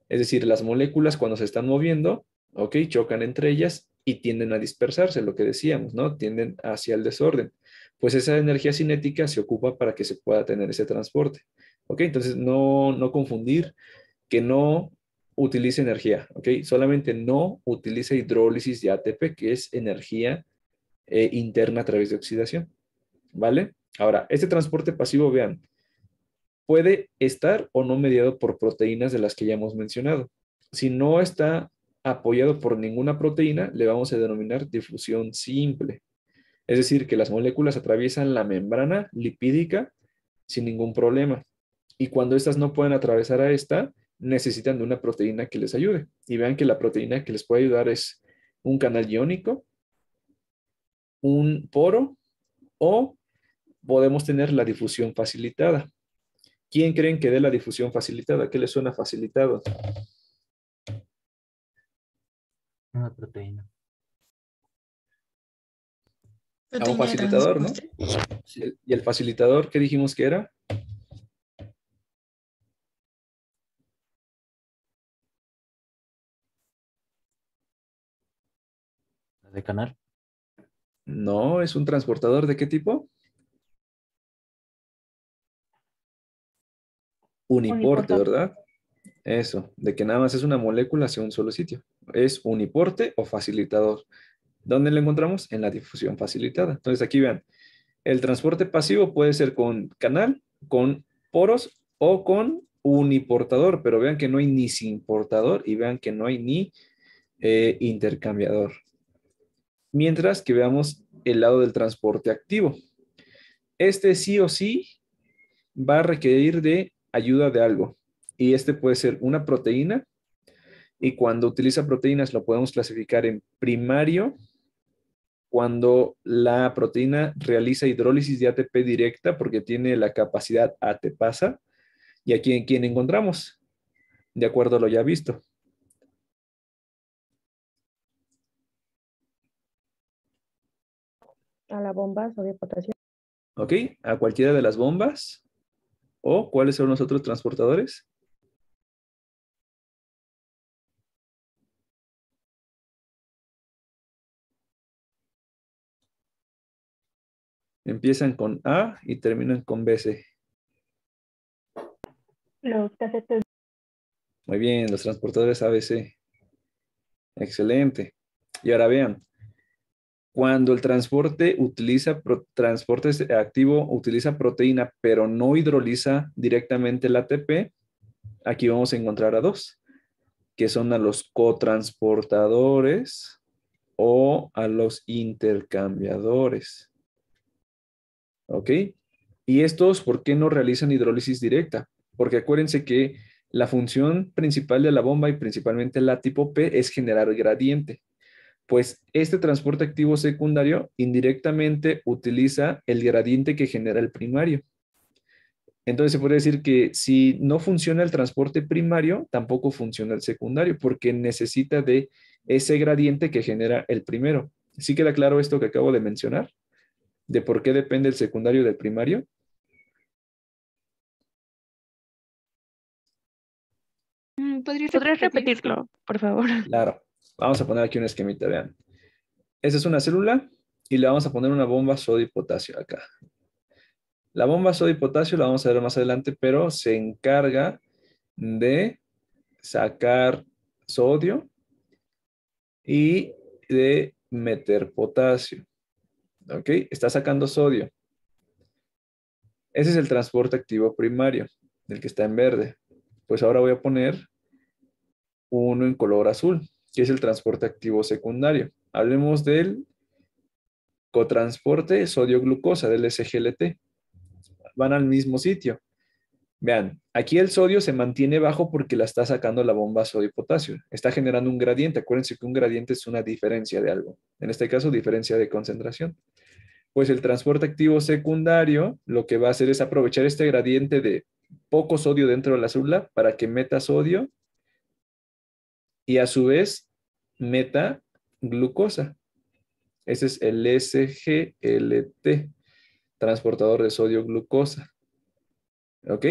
Es decir, las moléculas cuando se están moviendo, ok, chocan entre ellas y tienden a dispersarse, lo que decíamos, ¿no? Tienden hacia el desorden. Pues esa energía cinética se ocupa para que se pueda tener ese transporte. ¿Ok? Entonces, no, no confundir que no utilice energía, ¿ok? Solamente no utilice hidrólisis de ATP, que es energía eh, interna a través de oxidación. ¿Vale? Ahora, este transporte pasivo, vean, puede estar o no mediado por proteínas de las que ya hemos mencionado. Si no está apoyado por ninguna proteína, le vamos a denominar difusión simple. Es decir, que las moléculas atraviesan la membrana lipídica sin ningún problema. Y cuando estas no pueden atravesar a esta, necesitan de una proteína que les ayude. Y vean que la proteína que les puede ayudar es un canal iónico un poro o podemos tener la difusión facilitada. ¿Quién creen que dé la difusión facilitada? ¿Qué le suena facilitado? Una proteína. un facilitador, ¿no? ¿Y el facilitador qué dijimos que era?
¿La de canal? No, ¿es
un transportador de qué tipo? Uniporte, ¿verdad? Eso, de que nada más es una molécula hacia un solo sitio. Es uniporte o facilitador. ¿Dónde lo encontramos? En la difusión facilitada. Entonces aquí vean, el transporte pasivo puede ser con canal, con poros o con uniportador, pero vean que no hay ni sinportador y vean que no hay ni eh, intercambiador mientras que veamos el lado del transporte activo. Este sí o sí va a requerir de ayuda de algo y este puede ser una proteína y cuando utiliza proteínas lo podemos clasificar en primario cuando la proteína realiza hidrólisis de ATP directa porque tiene la capacidad ATPasa y aquí en quién encontramos de acuerdo a lo ya visto
bombas o de potasio Ok, a cualquiera de las bombas. ¿O cuáles son los otros transportadores?
Empiezan con A y terminan con BC.
Los casetes.
Muy bien, los transportadores ABC. Excelente. Y ahora vean, cuando el transporte utiliza activo utiliza proteína, pero no hidroliza directamente el ATP, aquí vamos a encontrar a dos, que son a los cotransportadores o a los intercambiadores. ¿Ok? Y estos, ¿por qué no realizan hidrólisis directa? Porque acuérdense que la función principal de la bomba y principalmente la tipo P es generar gradiente pues este transporte activo secundario indirectamente utiliza el gradiente que genera el primario. Entonces se puede decir que si no funciona el transporte primario, tampoco funciona el secundario, porque necesita de ese gradiente que genera el primero. ¿Sí queda claro esto que acabo de mencionar? ¿De por qué depende el secundario del primario?
Mm, ¿Podrías repetirlo, por favor?
Claro. Vamos a poner aquí un esquemita, vean. Esa es una célula y le vamos a poner una bomba sodio y potasio acá. La bomba sodio y potasio la vamos a ver más adelante, pero se encarga de sacar sodio y de meter potasio. ¿Ok? Está sacando sodio. Ese es el transporte activo primario, el que está en verde. Pues ahora voy a poner uno en color azul que es el transporte activo secundario. Hablemos del cotransporte sodio-glucosa, del SGLT. Van al mismo sitio. Vean, aquí el sodio se mantiene bajo porque la está sacando la bomba sodio-potasio. Está generando un gradiente. Acuérdense que un gradiente es una diferencia de algo. En este caso, diferencia de concentración. Pues el transporte activo secundario lo que va a hacer es aprovechar este gradiente de poco sodio dentro de la célula para que meta sodio y a su vez meta glucosa Ese es el SGLT, transportador de sodio glucosa. ¿Ok?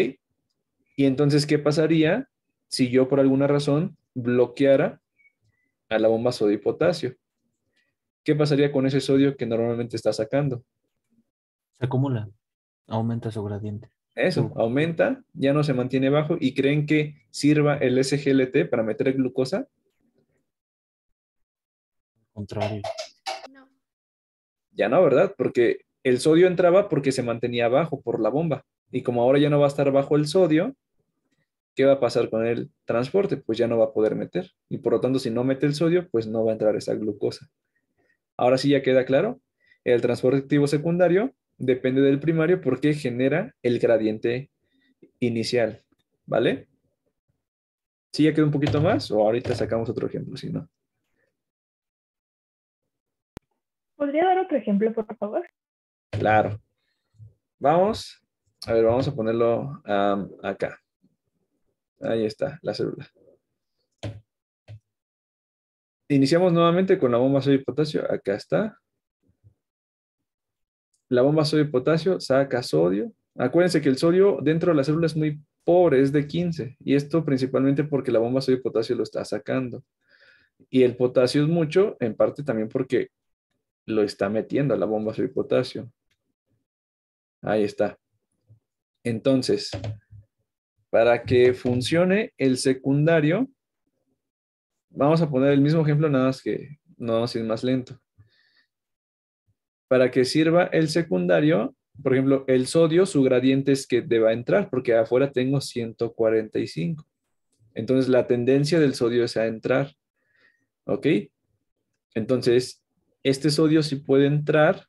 Y entonces, ¿qué pasaría si yo por alguna razón bloqueara a la bomba sodio y potasio? ¿Qué pasaría con ese sodio que normalmente está sacando? Se acumula, aumenta su gradiente. Eso, aumenta, ya no se mantiene bajo y creen que sirva el SGLT para meter glucosa. Al Contrario. No. Ya no, ¿verdad? Porque el sodio entraba porque se mantenía bajo por la bomba. Y como ahora ya no va a estar bajo el sodio, ¿qué va a pasar con el transporte? Pues ya no va a poder meter. Y por lo tanto, si no mete el sodio, pues no va a entrar esa glucosa. Ahora sí ya queda claro. El transporte activo secundario depende del primario porque genera el gradiente inicial, ¿vale? ¿Sí ya quedó un poquito más o ahorita sacamos otro ejemplo, si no?
¿Podría dar otro ejemplo, por favor?
Claro. Vamos, a ver, vamos a ponerlo acá. Ahí está, la célula. Iniciamos nuevamente con la bomba sodio y potasio. Acá está la bomba sodio-potasio saca sodio. Acuérdense que el sodio dentro de la célula es muy pobre, es de 15, y esto principalmente porque la bomba sodio-potasio lo está sacando. Y el potasio es mucho, en parte también porque lo está metiendo a la bomba sodio-potasio. Ahí está. Entonces, para que funcione el secundario, vamos a poner el mismo ejemplo, nada más que no, a ir más lento para que sirva el secundario, por ejemplo, el sodio, su gradiente es que deba entrar, porque afuera tengo 145. Entonces, la tendencia del sodio es a entrar. ¿Ok? Entonces, este sodio sí puede entrar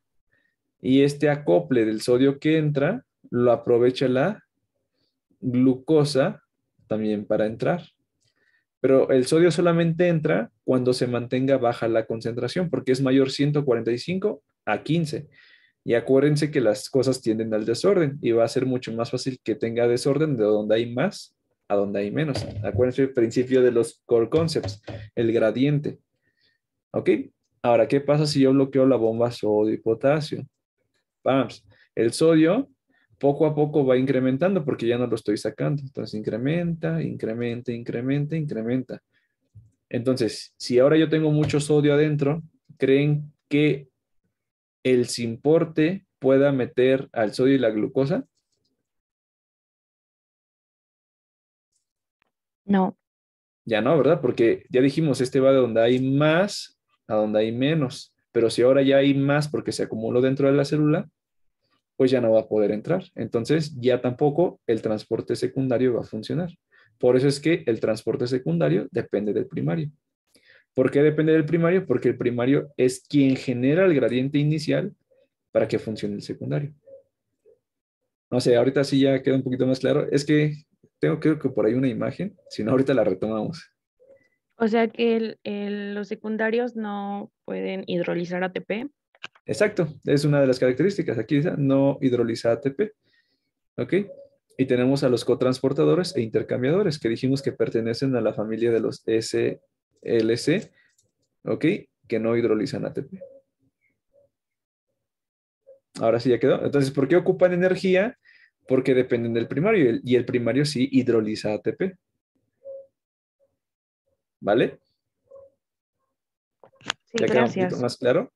y este acople del sodio que entra lo aprovecha la glucosa también para entrar. Pero el sodio solamente entra cuando se mantenga baja la concentración, porque es mayor 145 a 15. Y acuérdense que las cosas tienden al desorden y va a ser mucho más fácil que tenga desorden de donde hay más a donde hay menos. Acuérdense el principio de los core concepts, el gradiente. ¿Ok? Ahora, ¿qué pasa si yo bloqueo la bomba sodio y potasio? Vamos, el sodio poco a poco va incrementando porque ya no lo estoy sacando. Entonces incrementa, incrementa, incrementa, incrementa. Entonces, si ahora yo tengo mucho sodio adentro, ¿creen que el simporte pueda meter al sodio y la glucosa? No. Ya no, ¿verdad? Porque ya dijimos, este va de donde hay más a donde hay menos. Pero si ahora ya hay más porque se acumuló dentro de la célula, pues ya no va a poder entrar. Entonces ya tampoco el transporte secundario va a funcionar. Por eso es que el transporte secundario depende del primario. ¿Por qué depende del primario? Porque el primario es quien genera el gradiente inicial para que funcione el secundario. No sé, ahorita sí ya queda un poquito más claro. Es que tengo creo que por ahí una imagen, si no ahorita la retomamos.
O sea que
los secundarios no pueden hidrolizar ATP. Exacto, es una de las características. Aquí dice no hidroliza ATP. ¿Ok? Y tenemos a los cotransportadores e intercambiadores que dijimos que pertenecen a la familia de los S LC, ¿ok? Que no hidrolizan ATP. Ahora sí ya quedó. Entonces, ¿por qué ocupan energía? Porque dependen del primario y el, primario sí hidroliza ATP. ¿Vale? ¿Ya gracias. Queda un más claro?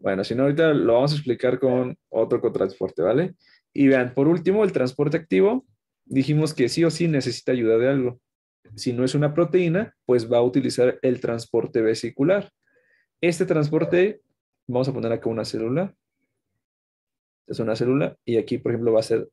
Bueno, si no, ahorita lo vamos a explicar con otro transporte ¿vale? Y vean, por último, el transporte activo, dijimos que sí o sí necesita ayuda de algo si no es una proteína, pues va a utilizar el transporte vesicular. Este transporte, vamos a poner acá una célula. Es una célula y aquí, por ejemplo, va a ser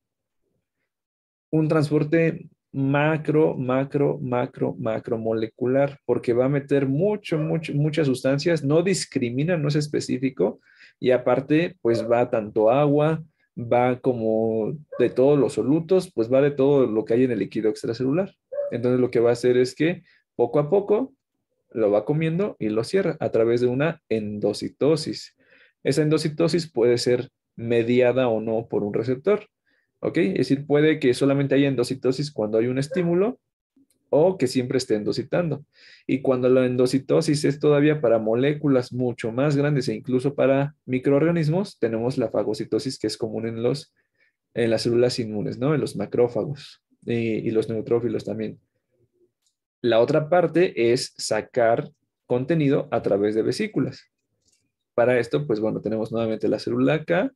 un transporte macro, macro, macro, macromolecular, porque va a meter mucho, mucho, muchas sustancias, no discrimina, no es específico, y aparte, pues va tanto agua, va como de todos los solutos, pues va de todo lo que hay en el líquido extracelular. Entonces lo que va a hacer es que poco a poco lo va comiendo y lo cierra a través de una endocitosis. Esa endocitosis puede ser mediada o no por un receptor. ¿Ok? Es decir, puede que solamente haya endocitosis cuando hay un estímulo o que siempre esté endocitando. Y cuando la endocitosis es todavía para moléculas mucho más grandes e incluso para microorganismos, tenemos la fagocitosis que es común en, los, en las células inmunes, ¿no? En los macrófagos. Eh, y los neutrófilos también. La otra parte es sacar contenido a través de vesículas. Para esto, pues bueno, tenemos nuevamente la célula acá.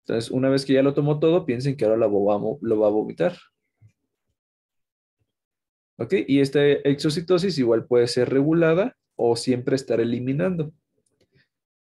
Entonces, una vez que ya lo tomó todo, piensen que ahora lo lo va a vomitar. ¿Ok? Y esta exocitosis igual puede ser regulada o siempre estar eliminando.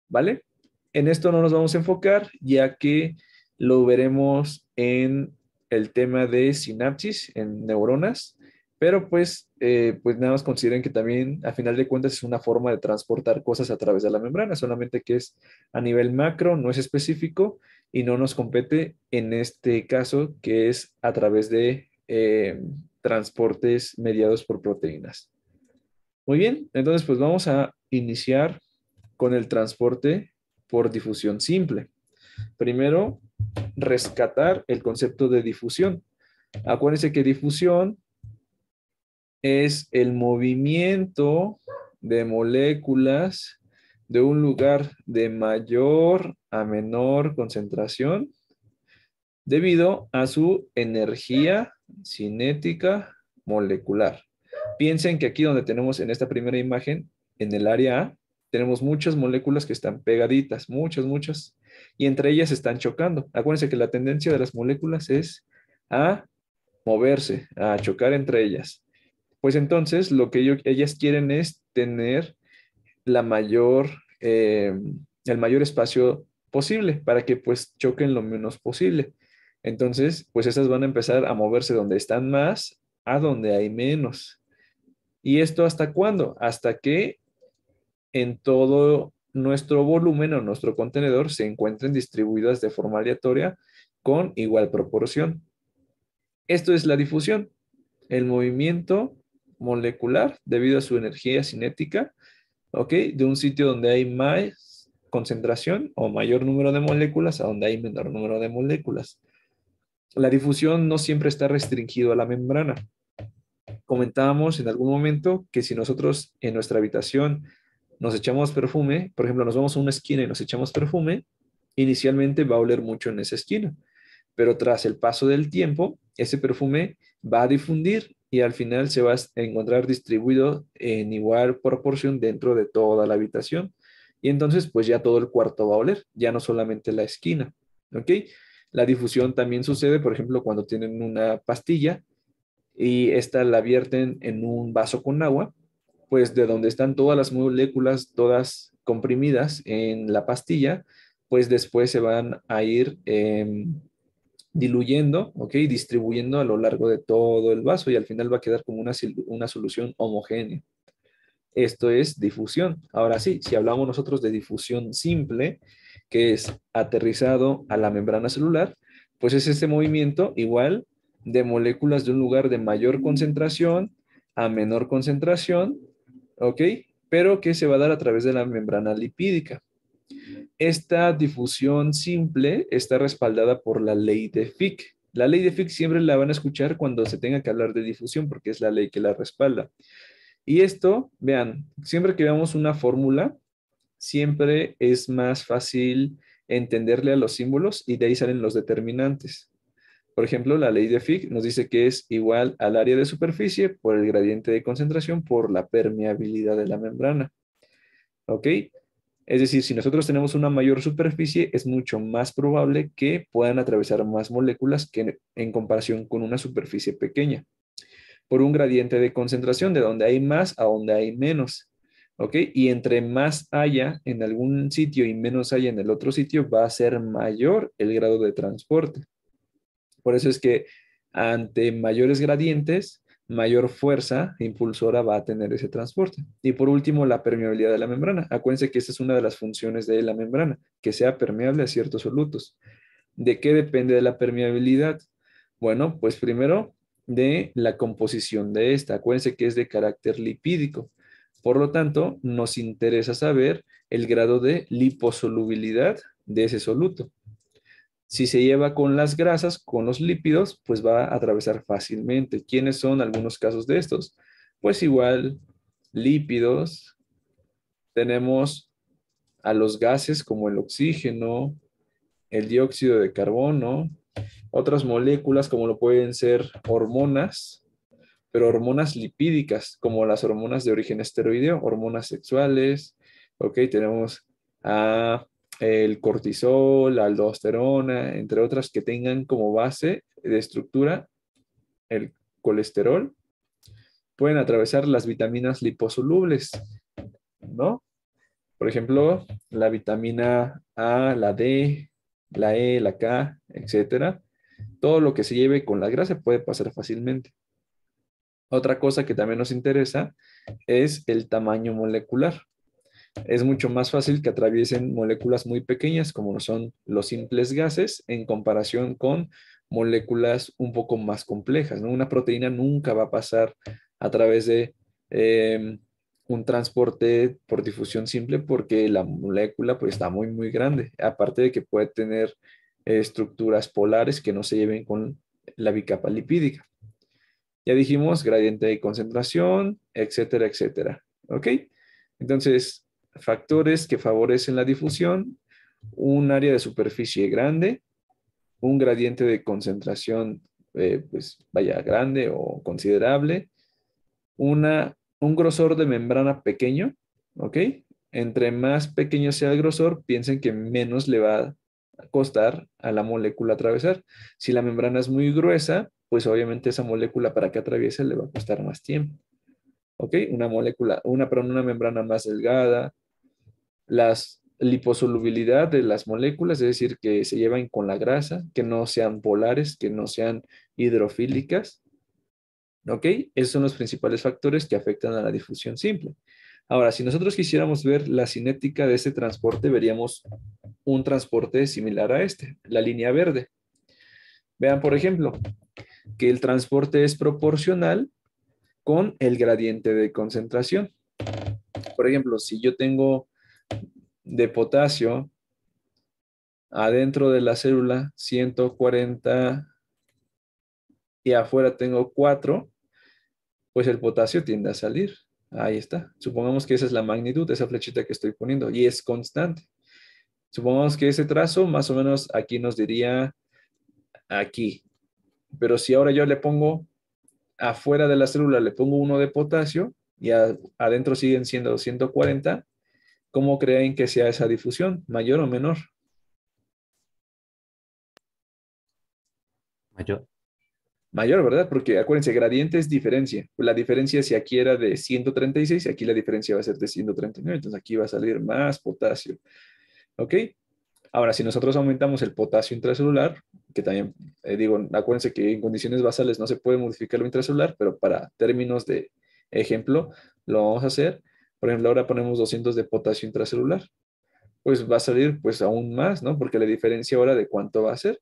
¿Vale? En esto no nos vamos a enfocar, ya que lo veremos en el tema de sinapsis en neuronas, pero pues, eh, pues nada más consideren que también a final de cuentas es una forma de transportar cosas a través de la membrana, solamente que es a nivel macro, no es específico y no nos compete en este caso que es a través de eh, transportes mediados por proteínas. Muy bien, entonces pues vamos a iniciar con el transporte por difusión simple. Primero rescatar el concepto de difusión. Acuérdense que difusión es el movimiento de moléculas de un lugar de mayor a menor concentración debido a su energía cinética molecular. Piensen que aquí donde tenemos en esta primera imagen, en el área A, tenemos muchas moléculas que están pegaditas, muchas, muchas, y entre ellas están chocando. Acuérdense que la tendencia de las moléculas es a moverse, a chocar entre ellas. Pues entonces lo que ellas quieren es tener la mayor, em, el mayor espacio posible para que pues choquen lo menos posible. Entonces, pues esas van a empezar a moverse donde están más a donde hay menos. ¿Y esto hasta cuándo? Hasta que en todo nuestro volumen o nuestro contenedor se encuentren distribuidas de forma aleatoria con igual proporción. Esto es la difusión, el movimiento molecular debido a su energía cinética, ¿ok? De un sitio donde hay más concentración o mayor número de moléculas a donde hay menor número de moléculas. La difusión no siempre está restringida a la membrana. Comentábamos en algún momento que si nosotros en nuestra habitación nos echamos perfume, por ejemplo, nos vamos a una esquina y nos echamos perfume, inicialmente va a oler mucho en esa esquina, pero tras el paso del tiempo, ese perfume va a difundir y al final se va a encontrar distribuido en igual proporción dentro de toda la habitación. Y entonces, pues ya todo el cuarto va a oler, ya no solamente la esquina, ¿ok? La difusión también sucede, por ejemplo, cuando tienen una pastilla y esta la vierten en un vaso con agua pues de donde están todas las moléculas, todas comprimidas en la pastilla, pues después se van a ir em, diluyendo, ¿ok? Distribuyendo a lo largo de todo el vaso y al final va a quedar como una, una solución homogénea. Esto es difusión. Ahora sí, si hablamos nosotros de difusión simple, que es aterrizado a la membrana celular, pues es este movimiento igual de moléculas de un lugar de mayor concentración a menor concentración ¿ok? Pero que se va a dar a través de la membrana lipídica. Esta difusión simple está respaldada por la ley de Fick. La ley de Fick siempre la van a escuchar cuando se tenga que hablar de difusión porque es la ley que la respalda. Y esto, vean, siempre que veamos una fórmula, siempre es más fácil entenderle a los símbolos y de ahí salen los determinantes. Por ejemplo, la ley de Fick nos dice que es igual al área de superficie por el gradiente de concentración por la permeabilidad de la membrana. ¿Ok? Es decir, si nosotros tenemos una mayor superficie, es mucho más probable que puedan atravesar más moléculas que en comparación con una superficie pequeña. Por un gradiente de concentración, de donde hay más a donde hay menos. ¿Ok? Y entre más haya en algún sitio y menos haya en el otro sitio, va a ser mayor el grado de transporte. Por eso es que ante mayores gradientes, mayor fuerza impulsora va a tener ese transporte. Y por último, la permeabilidad de la membrana. Acuérdense que esta es una de las funciones de la membrana, que sea permeable a ciertos solutos. ¿De qué depende de la permeabilidad? Bueno, pues primero de la composición de esta. Acuérdense que es de carácter lipídico. Por lo tanto, nos interesa saber el grado de liposolubilidad de ese soluto. Si se lleva con las grasas, con los lípidos, pues va a atravesar fácilmente. ¿Quiénes son algunos casos de estos? Pues igual lípidos, tenemos a los gases como el oxígeno, el dióxido de carbono, otras moléculas como lo pueden ser hormonas, pero hormonas lipídicas, como las hormonas de origen esteroideo, hormonas sexuales, ok, tenemos a el cortisol, la aldosterona, entre otras que tengan como base de estructura el colesterol, pueden atravesar las vitaminas liposolubles, ¿no? Por ejemplo, la vitamina A, la D, la E, la K, etcétera. Todo lo que se lleve con la grasa puede pasar fácilmente. Otra cosa que también nos interesa es el tamaño molecular es mucho más fácil que atraviesen moléculas muy pequeñas como son los simples gases en comparación con moléculas un poco más complejas. Una proteína nunca va a pasar a través de em, un transporte por difusión simple porque la molécula pues, está muy, muy grande. Aparte de que puede tener estructuras polares que no se lleven con la bicapa lipídica. Ya dijimos gradiente de concentración, etcétera, etcétera. ¿Ok? Entonces, factores que favorecen la difusión, un área de superficie grande, un gradiente de concentración, eh, pues vaya, grande o considerable, una, un grosor de membrana pequeño, ¿ok? Entre más pequeño sea el grosor, piensen que menos le va a costar a la molécula atravesar. Si la membrana es muy gruesa, pues obviamente esa molécula para que atraviese le va a costar más tiempo. ¿Ok? Una molécula, una, una membrana más delgada, la liposolubilidad de las moléculas, es decir, que se llevan con la grasa, que no sean polares, que no sean hidrofílicas. ¿Ok? Esos son los principales factores que afectan a la difusión simple. Ahora, si nosotros quisiéramos ver la cinética de este transporte, veríamos un transporte similar a este, la línea verde. Vean, por ejemplo, que el transporte es proporcional con el gradiente de concentración. Por ejemplo, si yo tengo de potasio adentro de la célula 140 y afuera tengo 4, pues el potasio tiende a salir. Ahí está. Supongamos que esa es la magnitud, de esa flechita que estoy poniendo y es constante. Supongamos que ese trazo más o menos aquí nos diría aquí. Pero si ahora yo le pongo afuera de la célula, le pongo uno de potasio y adentro siguen siendo 140, ¿Cómo creen que sea esa difusión? ¿Mayor o menor? Mayor. Mayor, ¿verdad? Porque acuérdense, gradiente es diferencia. La diferencia si aquí era de 136, aquí la diferencia va a ser de 139, entonces aquí va a salir más potasio. ¿Ok? Ahora, si nosotros aumentamos el potasio intracelular, que también, eh, digo, acuérdense que en condiciones basales no se puede modificar lo intracelular, pero para términos de ejemplo, lo vamos a hacer por ejemplo, ahora ponemos 200 de potasio intracelular. Pues va a salir pues aún más, ¿no? Porque la diferencia ahora de cuánto va a ser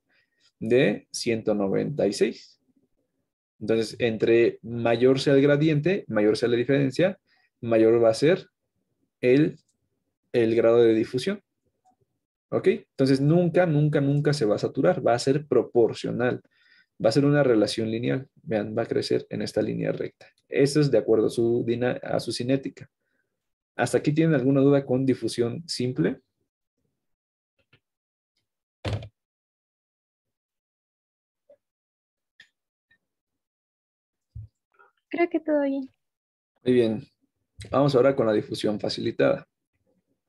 de 196. Entonces, entre mayor sea el gradiente, mayor sea la diferencia, mayor va a ser el, grado de difusión. ¿Ok? Entonces, nunca, nunca, nunca se va a saturar, va a ser proporcional va a ser una relación lineal. Vean, va a crecer en esta línea recta. Eso es de acuerdo a su cinética. ¿Hasta aquí tienen alguna duda con difusión simple?
Creo que todo bien.
Muy bien. Vamos ahora con la difusión facilitada.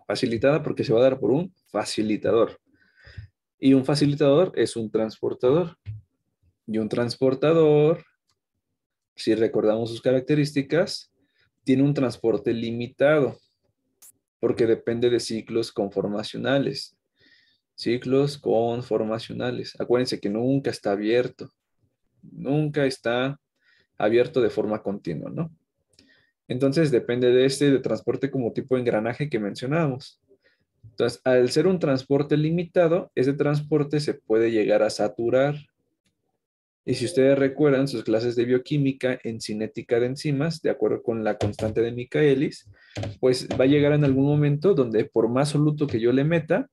Facilitada porque se va a dar por un facilitador. Y un facilitador es un transportador. Y un transportador, si recordamos sus características, tiene un transporte limitado porque depende de ciclos conformacionales. Ciclos conformacionales. Acuérdense que nunca está abierto. Nunca está abierto de forma continua, ¿no? Entonces depende de este de transporte como tipo de engranaje que mencionamos. Entonces, al ser un transporte limitado, ese transporte se puede llegar a saturar y si ustedes recuerdan sus clases de bioquímica en cinética de enzimas, de acuerdo con la constante de Michaelis, pues va a llegar en algún momento donde por más soluto que yo le meta,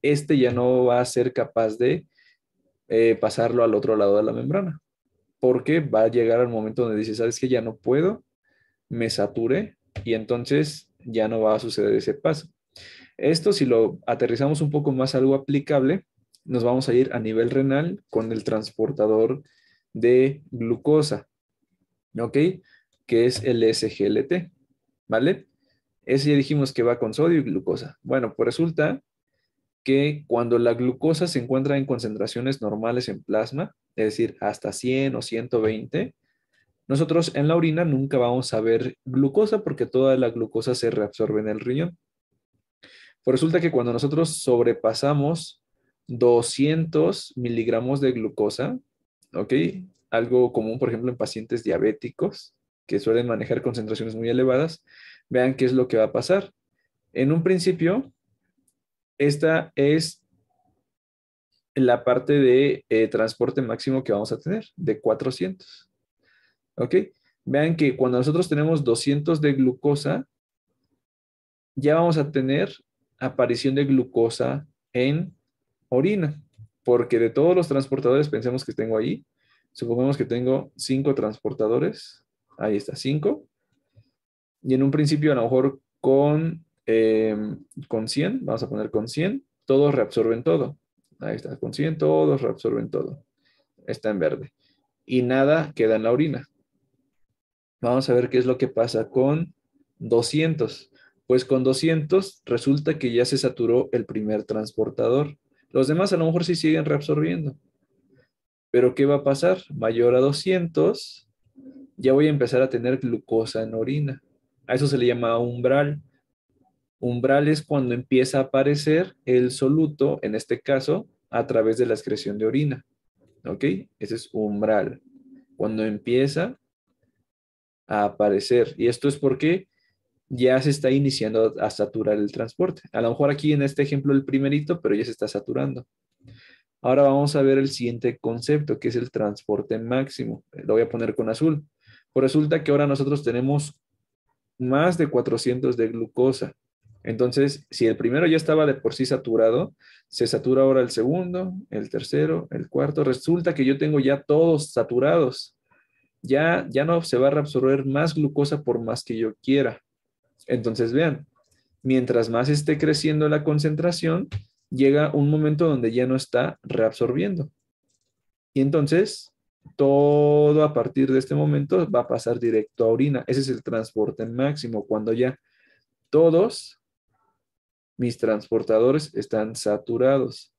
este ya no va a ser capaz de eh, pasarlo al otro lado de la membrana, porque va a llegar al momento donde dice, ¿sabes qué? Ya no puedo, me saturé y entonces ya no va a suceder ese paso. Esto si lo aterrizamos un poco más algo aplicable, nos vamos a ir a nivel renal con el transportador de glucosa, ¿ok? Que es el SGLT, ¿vale? Ese ya dijimos que va con sodio y glucosa. Bueno, pues resulta que cuando la glucosa se encuentra en concentraciones normales en plasma, es decir, hasta 100 o 120, nosotros en la orina nunca vamos a ver glucosa porque toda la glucosa se reabsorbe en el riñón. Pues resulta que cuando nosotros sobrepasamos 200 miligramos de glucosa, ¿ok? Algo común, por ejemplo, en pacientes diabéticos que suelen manejar concentraciones muy elevadas. Vean qué es lo que va a pasar. En un principio, esta es la parte de eh, transporte máximo que vamos a tener, de 400. ¿Ok? Vean que cuando nosotros tenemos 200 de glucosa, ya vamos a tener aparición de glucosa en orina, porque de todos los transportadores, pensemos que tengo ahí, supongamos que tengo cinco transportadores, ahí está, cinco, y en un principio a lo mejor con, em, con 100, vamos a poner con 100, todos reabsorben todo, ahí está, con 100 todos reabsorben todo, está en verde, y nada queda en la orina. Vamos a ver qué es lo que pasa con 200. Pues con 200 resulta que ya se saturó el primer transportador. Los demás a lo mejor sí siguen reabsorbiendo. Pero ¿qué va a pasar? Mayor a 200, ya voy a empezar a tener glucosa en orina. A eso se le llama umbral. Umbral es cuando empieza a aparecer el soluto, en este caso, a través de la excreción de orina. ¿Ok? Ese es umbral. Cuando empieza a aparecer. ¿Y esto es porque ya se está iniciando a saturar el transporte. A lo mejor aquí en este ejemplo el primerito, pero ya se está saturando. Ahora vamos a ver el siguiente concepto, que es el transporte máximo. Eh, lo voy a poner con azul. Pues resulta que ahora nosotros tenemos más de 400 de glucosa. Entonces, si el primero ya estaba de por sí saturado, se satura ahora el segundo, el tercero, el cuarto. Resulta que yo tengo ya todos saturados. Ya, ya no se va a reabsorber más glucosa por más que yo quiera. Entonces, vean, mientras más esté creciendo la concentración, llega un momento donde ya no está reabsorbiendo. Y entonces, todo a partir de este momento va a pasar directo a orina. Ese es el transporte máximo, cuando ya todos mis transportadores están saturados.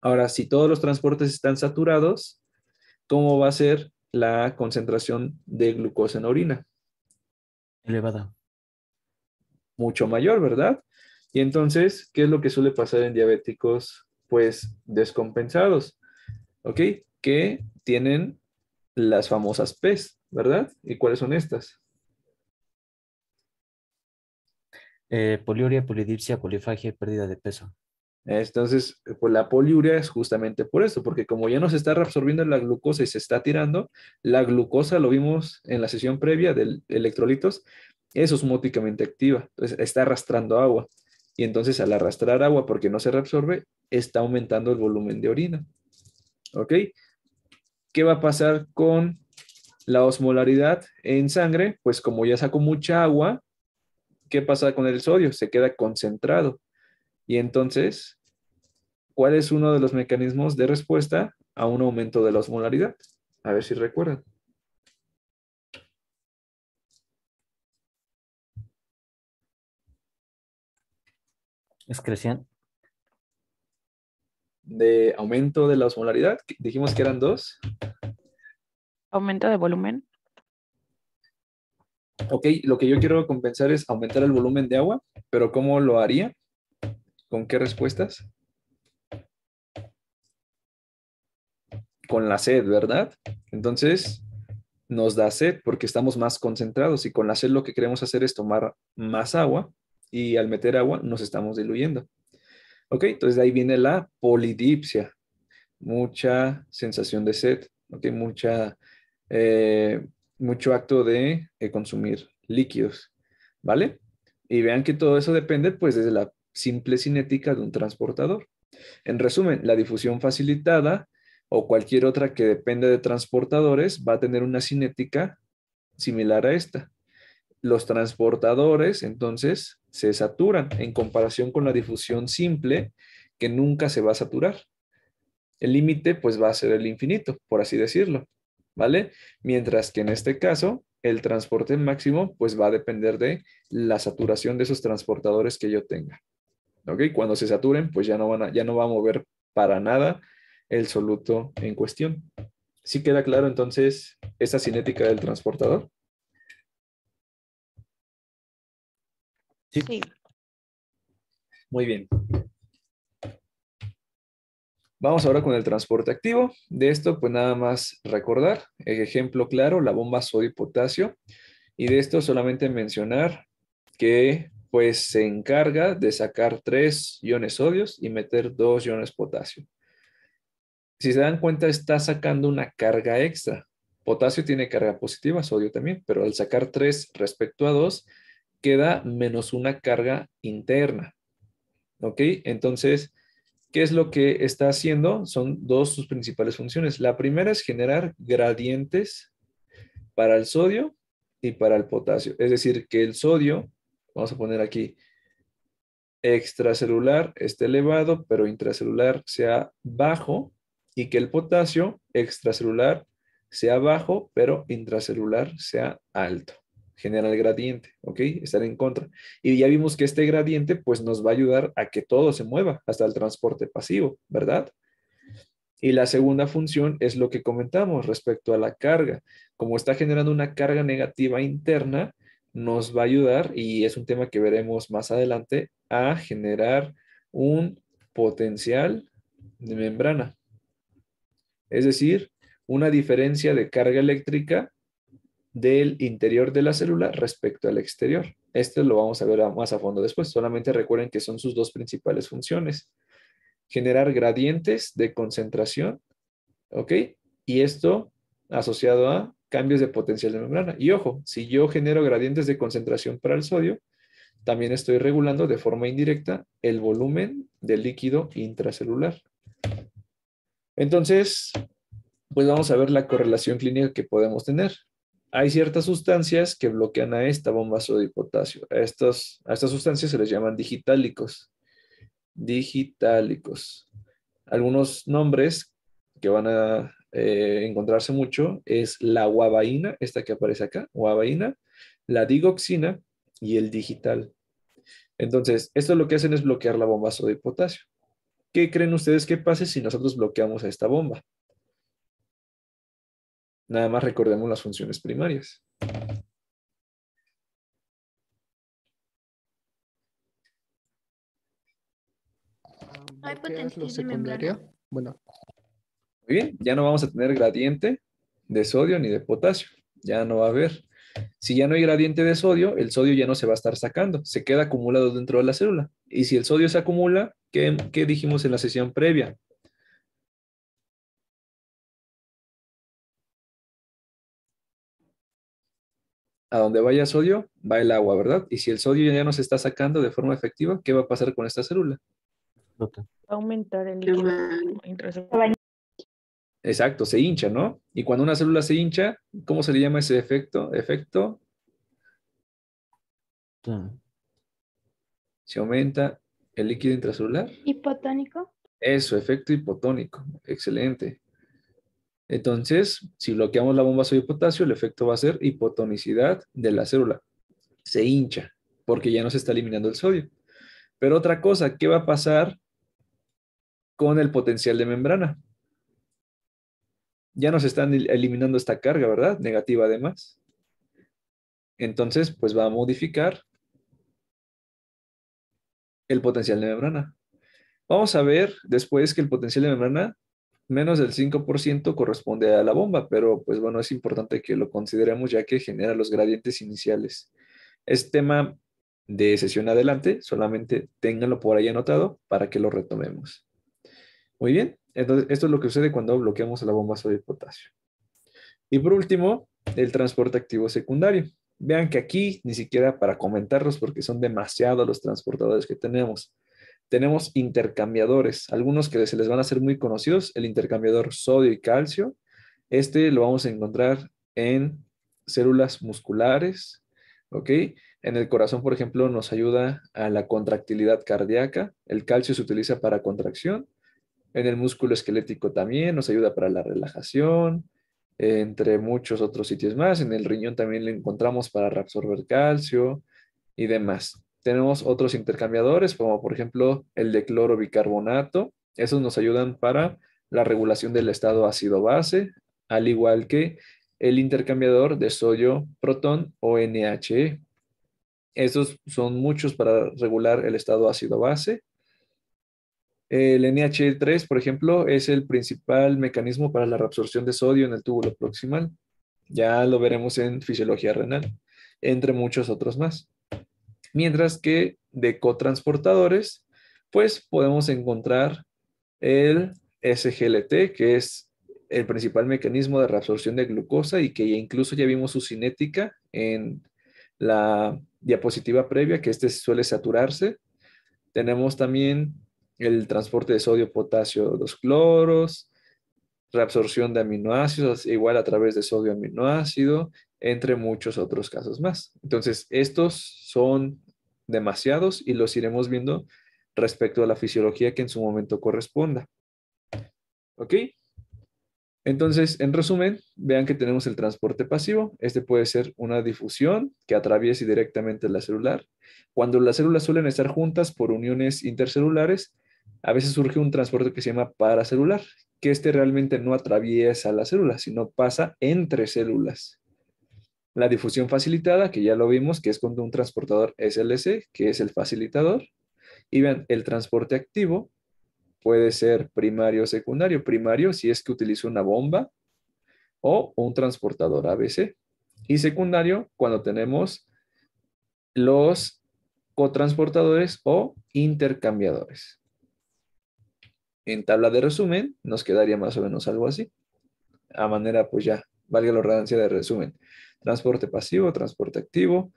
Ahora, si todos los transportes están saturados, ¿cómo va a ser la concentración de glucosa en orina? Elevada mucho mayor, ¿verdad? Y entonces, ¿qué es lo que suele pasar en diabéticos, pues, descompensados? ¿Ok? Que tienen las famosas PES, ¿verdad? ¿Y cuáles son estas? Eh, poliuria, polidipsia, polifagia, pérdida de peso. Entonces, pues la poliuria es justamente por eso, porque como ya no se está reabsorbiendo la glucosa y se está tirando, la glucosa, lo vimos en la sesión previa de electrolitos, es osmóticamente activa, entonces está arrastrando agua. Y entonces al arrastrar agua porque no se reabsorbe, está aumentando el volumen de orina. ¿Ok? ¿Qué va a pasar con la osmolaridad en sangre? Pues como ya sacó mucha agua, ¿qué pasa con el sodio? Se queda concentrado. Y entonces, ¿cuál es uno de los mecanismos de respuesta a un aumento de la osmolaridad? A ver si recuerdan.
Es creciente.
De aumento de la osmolaridad, dijimos que eran dos.
Aumento de volumen.
Ok, lo que yo quiero compensar es aumentar el volumen de agua, pero ¿cómo lo haría? ¿Con qué respuestas? Con la sed, ¿verdad? Entonces, nos da sed porque estamos más concentrados y con la sed lo que queremos hacer es tomar más agua y al meter agua nos estamos diluyendo. ¿Ok? Entonces ahí viene la polidipsia, mucha sensación de sed, ¿ok? Mucha, eh, mucho acto de eh, consumir líquidos, ¿vale? Y vean que todo eso depende pues desde la simple cinética de un transportador. En resumen, la difusión facilitada o cualquier otra que depende de transportadores va a tener una cinética similar a esta los transportadores entonces se saturan en comparación con la difusión simple que nunca se va a saturar. El límite pues va a ser el infinito, por así decirlo, ¿vale? Mientras que en este caso el transporte máximo pues va a depender de la saturación de esos transportadores que yo tenga. ¿Ok? Cuando se saturen pues ya no, van a, ya no va a mover para nada el soluto en cuestión. ¿Sí queda claro entonces esa cinética del transportador? ¿Sí? Muy bien. Vamos ahora con el transporte activo. De esto, pues nada más recordar, el eh, ejemplo claro, la bomba sodio-potasio. Y de esto solamente mencionar que pues se encarga de sacar tres iones sodios y meter dos iones potasio. Si se dan cuenta, está sacando una carga extra. Potasio tiene carga positiva, sodio también, pero al sacar tres respecto a dos, queda menos una carga interna. ¿Ok? Entonces, ¿qué es lo que está haciendo? Son dos sus principales funciones. La primera es generar gradientes para el sodio y para el potasio. Es decir, que el sodio, vamos a poner aquí, extracelular esté elevado, pero intracelular sea bajo, y que el potasio extracelular sea bajo, pero intracelular sea alto generar el gradiente, ¿ok? Estar en contra. Y ya vimos que este gradiente pues nos va a ayudar a que todo se mueva hasta el transporte pasivo, ¿verdad? Y la segunda función es lo que comentamos respecto a la carga. Como está generando una carga negativa interna, nos va a ayudar, y es un tema que veremos más adelante, a generar un potencial de membrana. Es decir, una diferencia de carga eléctrica del interior de la célula respecto al exterior. Esto lo vamos a ver más a fondo después. Solamente recuerden que son sus dos principales funciones. Generar gradientes de concentración, ¿ok? Y esto asociado a cambios de potencial de membrana. Y ojo, si yo genero gradientes de concentración para el sodio, también estoy regulando de forma indirecta el volumen del líquido intracelular. Entonces, pues vamos a ver la correlación clínica que podemos tener hay ciertas sustancias que bloquean a esta bomba sodio potasio. A, a estas sustancias se les llaman digitálicos. Digitálicos. Algunos nombres que van a eh, encontrarse mucho es la guabaína, esta que aparece acá, guavaína, la digoxina y el digital. Entonces, esto lo que hacen es bloquear la bomba sodio potasio. ¿Qué creen ustedes que pase si nosotros bloqueamos a esta bomba? Nada más recordemos las funciones primarias.
Hay ah,
Bueno. Muy bien, ya no vamos a tener gradiente de sodio ni de potasio. Ya no va a haber. Si ya no hay gradiente de sodio, el sodio ya no se va a estar sacando, se queda acumulado dentro de la célula. Y si el sodio se acumula, qué dijimos en la sesión previa? a donde vaya sodio, va el agua, ¿verdad? Y si el sodio ya no se está sacando de forma efectiva, ¿qué va a pasar con esta célula? Va
a aumentar el líquido
Exacto, se hincha, ¿no? Y cuando una célula se hincha, ¿cómo se le llama ese efecto? Efecto. Se aumenta el líquido intracelular.
Hipotónico.
Eso, efecto hipotónico. Excelente. Entonces, si bloqueamos la bomba sodio potasio, el efecto va a ser hipotonicidad de la célula. Se hincha porque ya no se está eliminando el sodio. Pero otra cosa, ¿qué va a pasar con el potencial de membrana? Ya nos están eliminando esta carga, ¿verdad? Negativa además. Entonces, pues va a modificar el potencial de membrana. Vamos a ver después que el potencial de membrana menos del 5% corresponde a la bomba, pero pues bueno, es importante que lo consideremos ya que genera los gradientes iniciales. Es este tema de sesión adelante, solamente ténganlo por ahí anotado para que lo retomemos. Muy bien, entonces esto es lo que sucede cuando bloqueamos la bomba sodio potasio. Y por último, el transporte activo secundario. Vean que aquí ni siquiera para comentarlos porque son demasiados los transportadores que tenemos tenemos intercambiadores, algunos que se les van a hacer muy conocidos, el intercambiador sodio y calcio. Este lo vamos a encontrar en células musculares, ¿ok? En el corazón, por ejemplo, nos ayuda a la contractilidad cardíaca. El calcio se utiliza para contracción. En el músculo esquelético también nos ayuda para la relajación, entre muchos otros sitios más. En el riñón también lo encontramos para reabsorber calcio y demás. Tenemos otros intercambiadores, como por ejemplo el de cloro bicarbonato. Esos nos ayudan para la regulación del estado ácido-base, al igual que el intercambiador de sodio-protón o NHE. Esos son muchos para regular el estado ácido-base. El NH3, e por ejemplo, es el principal mecanismo para la reabsorción de sodio en el túbulo proximal. Ya lo veremos en fisiología renal, entre muchos otros más. Mientras que de cotransportadores, pues podemos encontrar el SGLT, que es el principal mecanismo de reabsorción de glucosa y que incluso ya vimos su cinética en la diapositiva previa, que este suele saturarse. Tenemos también el transporte de sodio, potasio, los cloros, reabsorción de aminoácidos, igual a través de sodio aminoácido, entre muchos otros casos más. Entonces, estos son demasiados y los iremos viendo respecto a la fisiología que en su momento corresponda. ¿Ok? Entonces, en resumen, vean que tenemos el transporte pasivo. Este puede ser una difusión que atraviese directamente la celular. Cuando las células suelen estar juntas por uniones intercelulares, a veces surge un transporte que se llama paracelular, que este realmente no atraviesa la célula, sino pasa entre células. La difusión facilitada, que ya lo vimos, que es cuando un transportador SLC, que es el facilitador. Y vean, el transporte activo puede ser primario o secundario. Primario si es que utiliza una bomba o un transportador ABC. Y secundario cuando tenemos los cotransportadores o intercambiadores. En tabla de resumen nos quedaría más o menos algo así. A manera, pues ya, valga la redundancia de resumen transporte pasivo, transporte activo.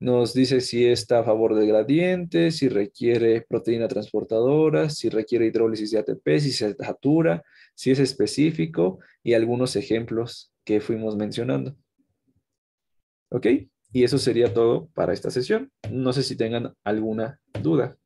Nos dice si está a favor del gradiente, si requiere proteína transportadora, si requiere hidrólisis de ATP, si se satura, si es específico y algunos ejemplos que fuimos mencionando. ¿Ok? Y eso sería todo para esta sesión. No sé si tengan alguna duda.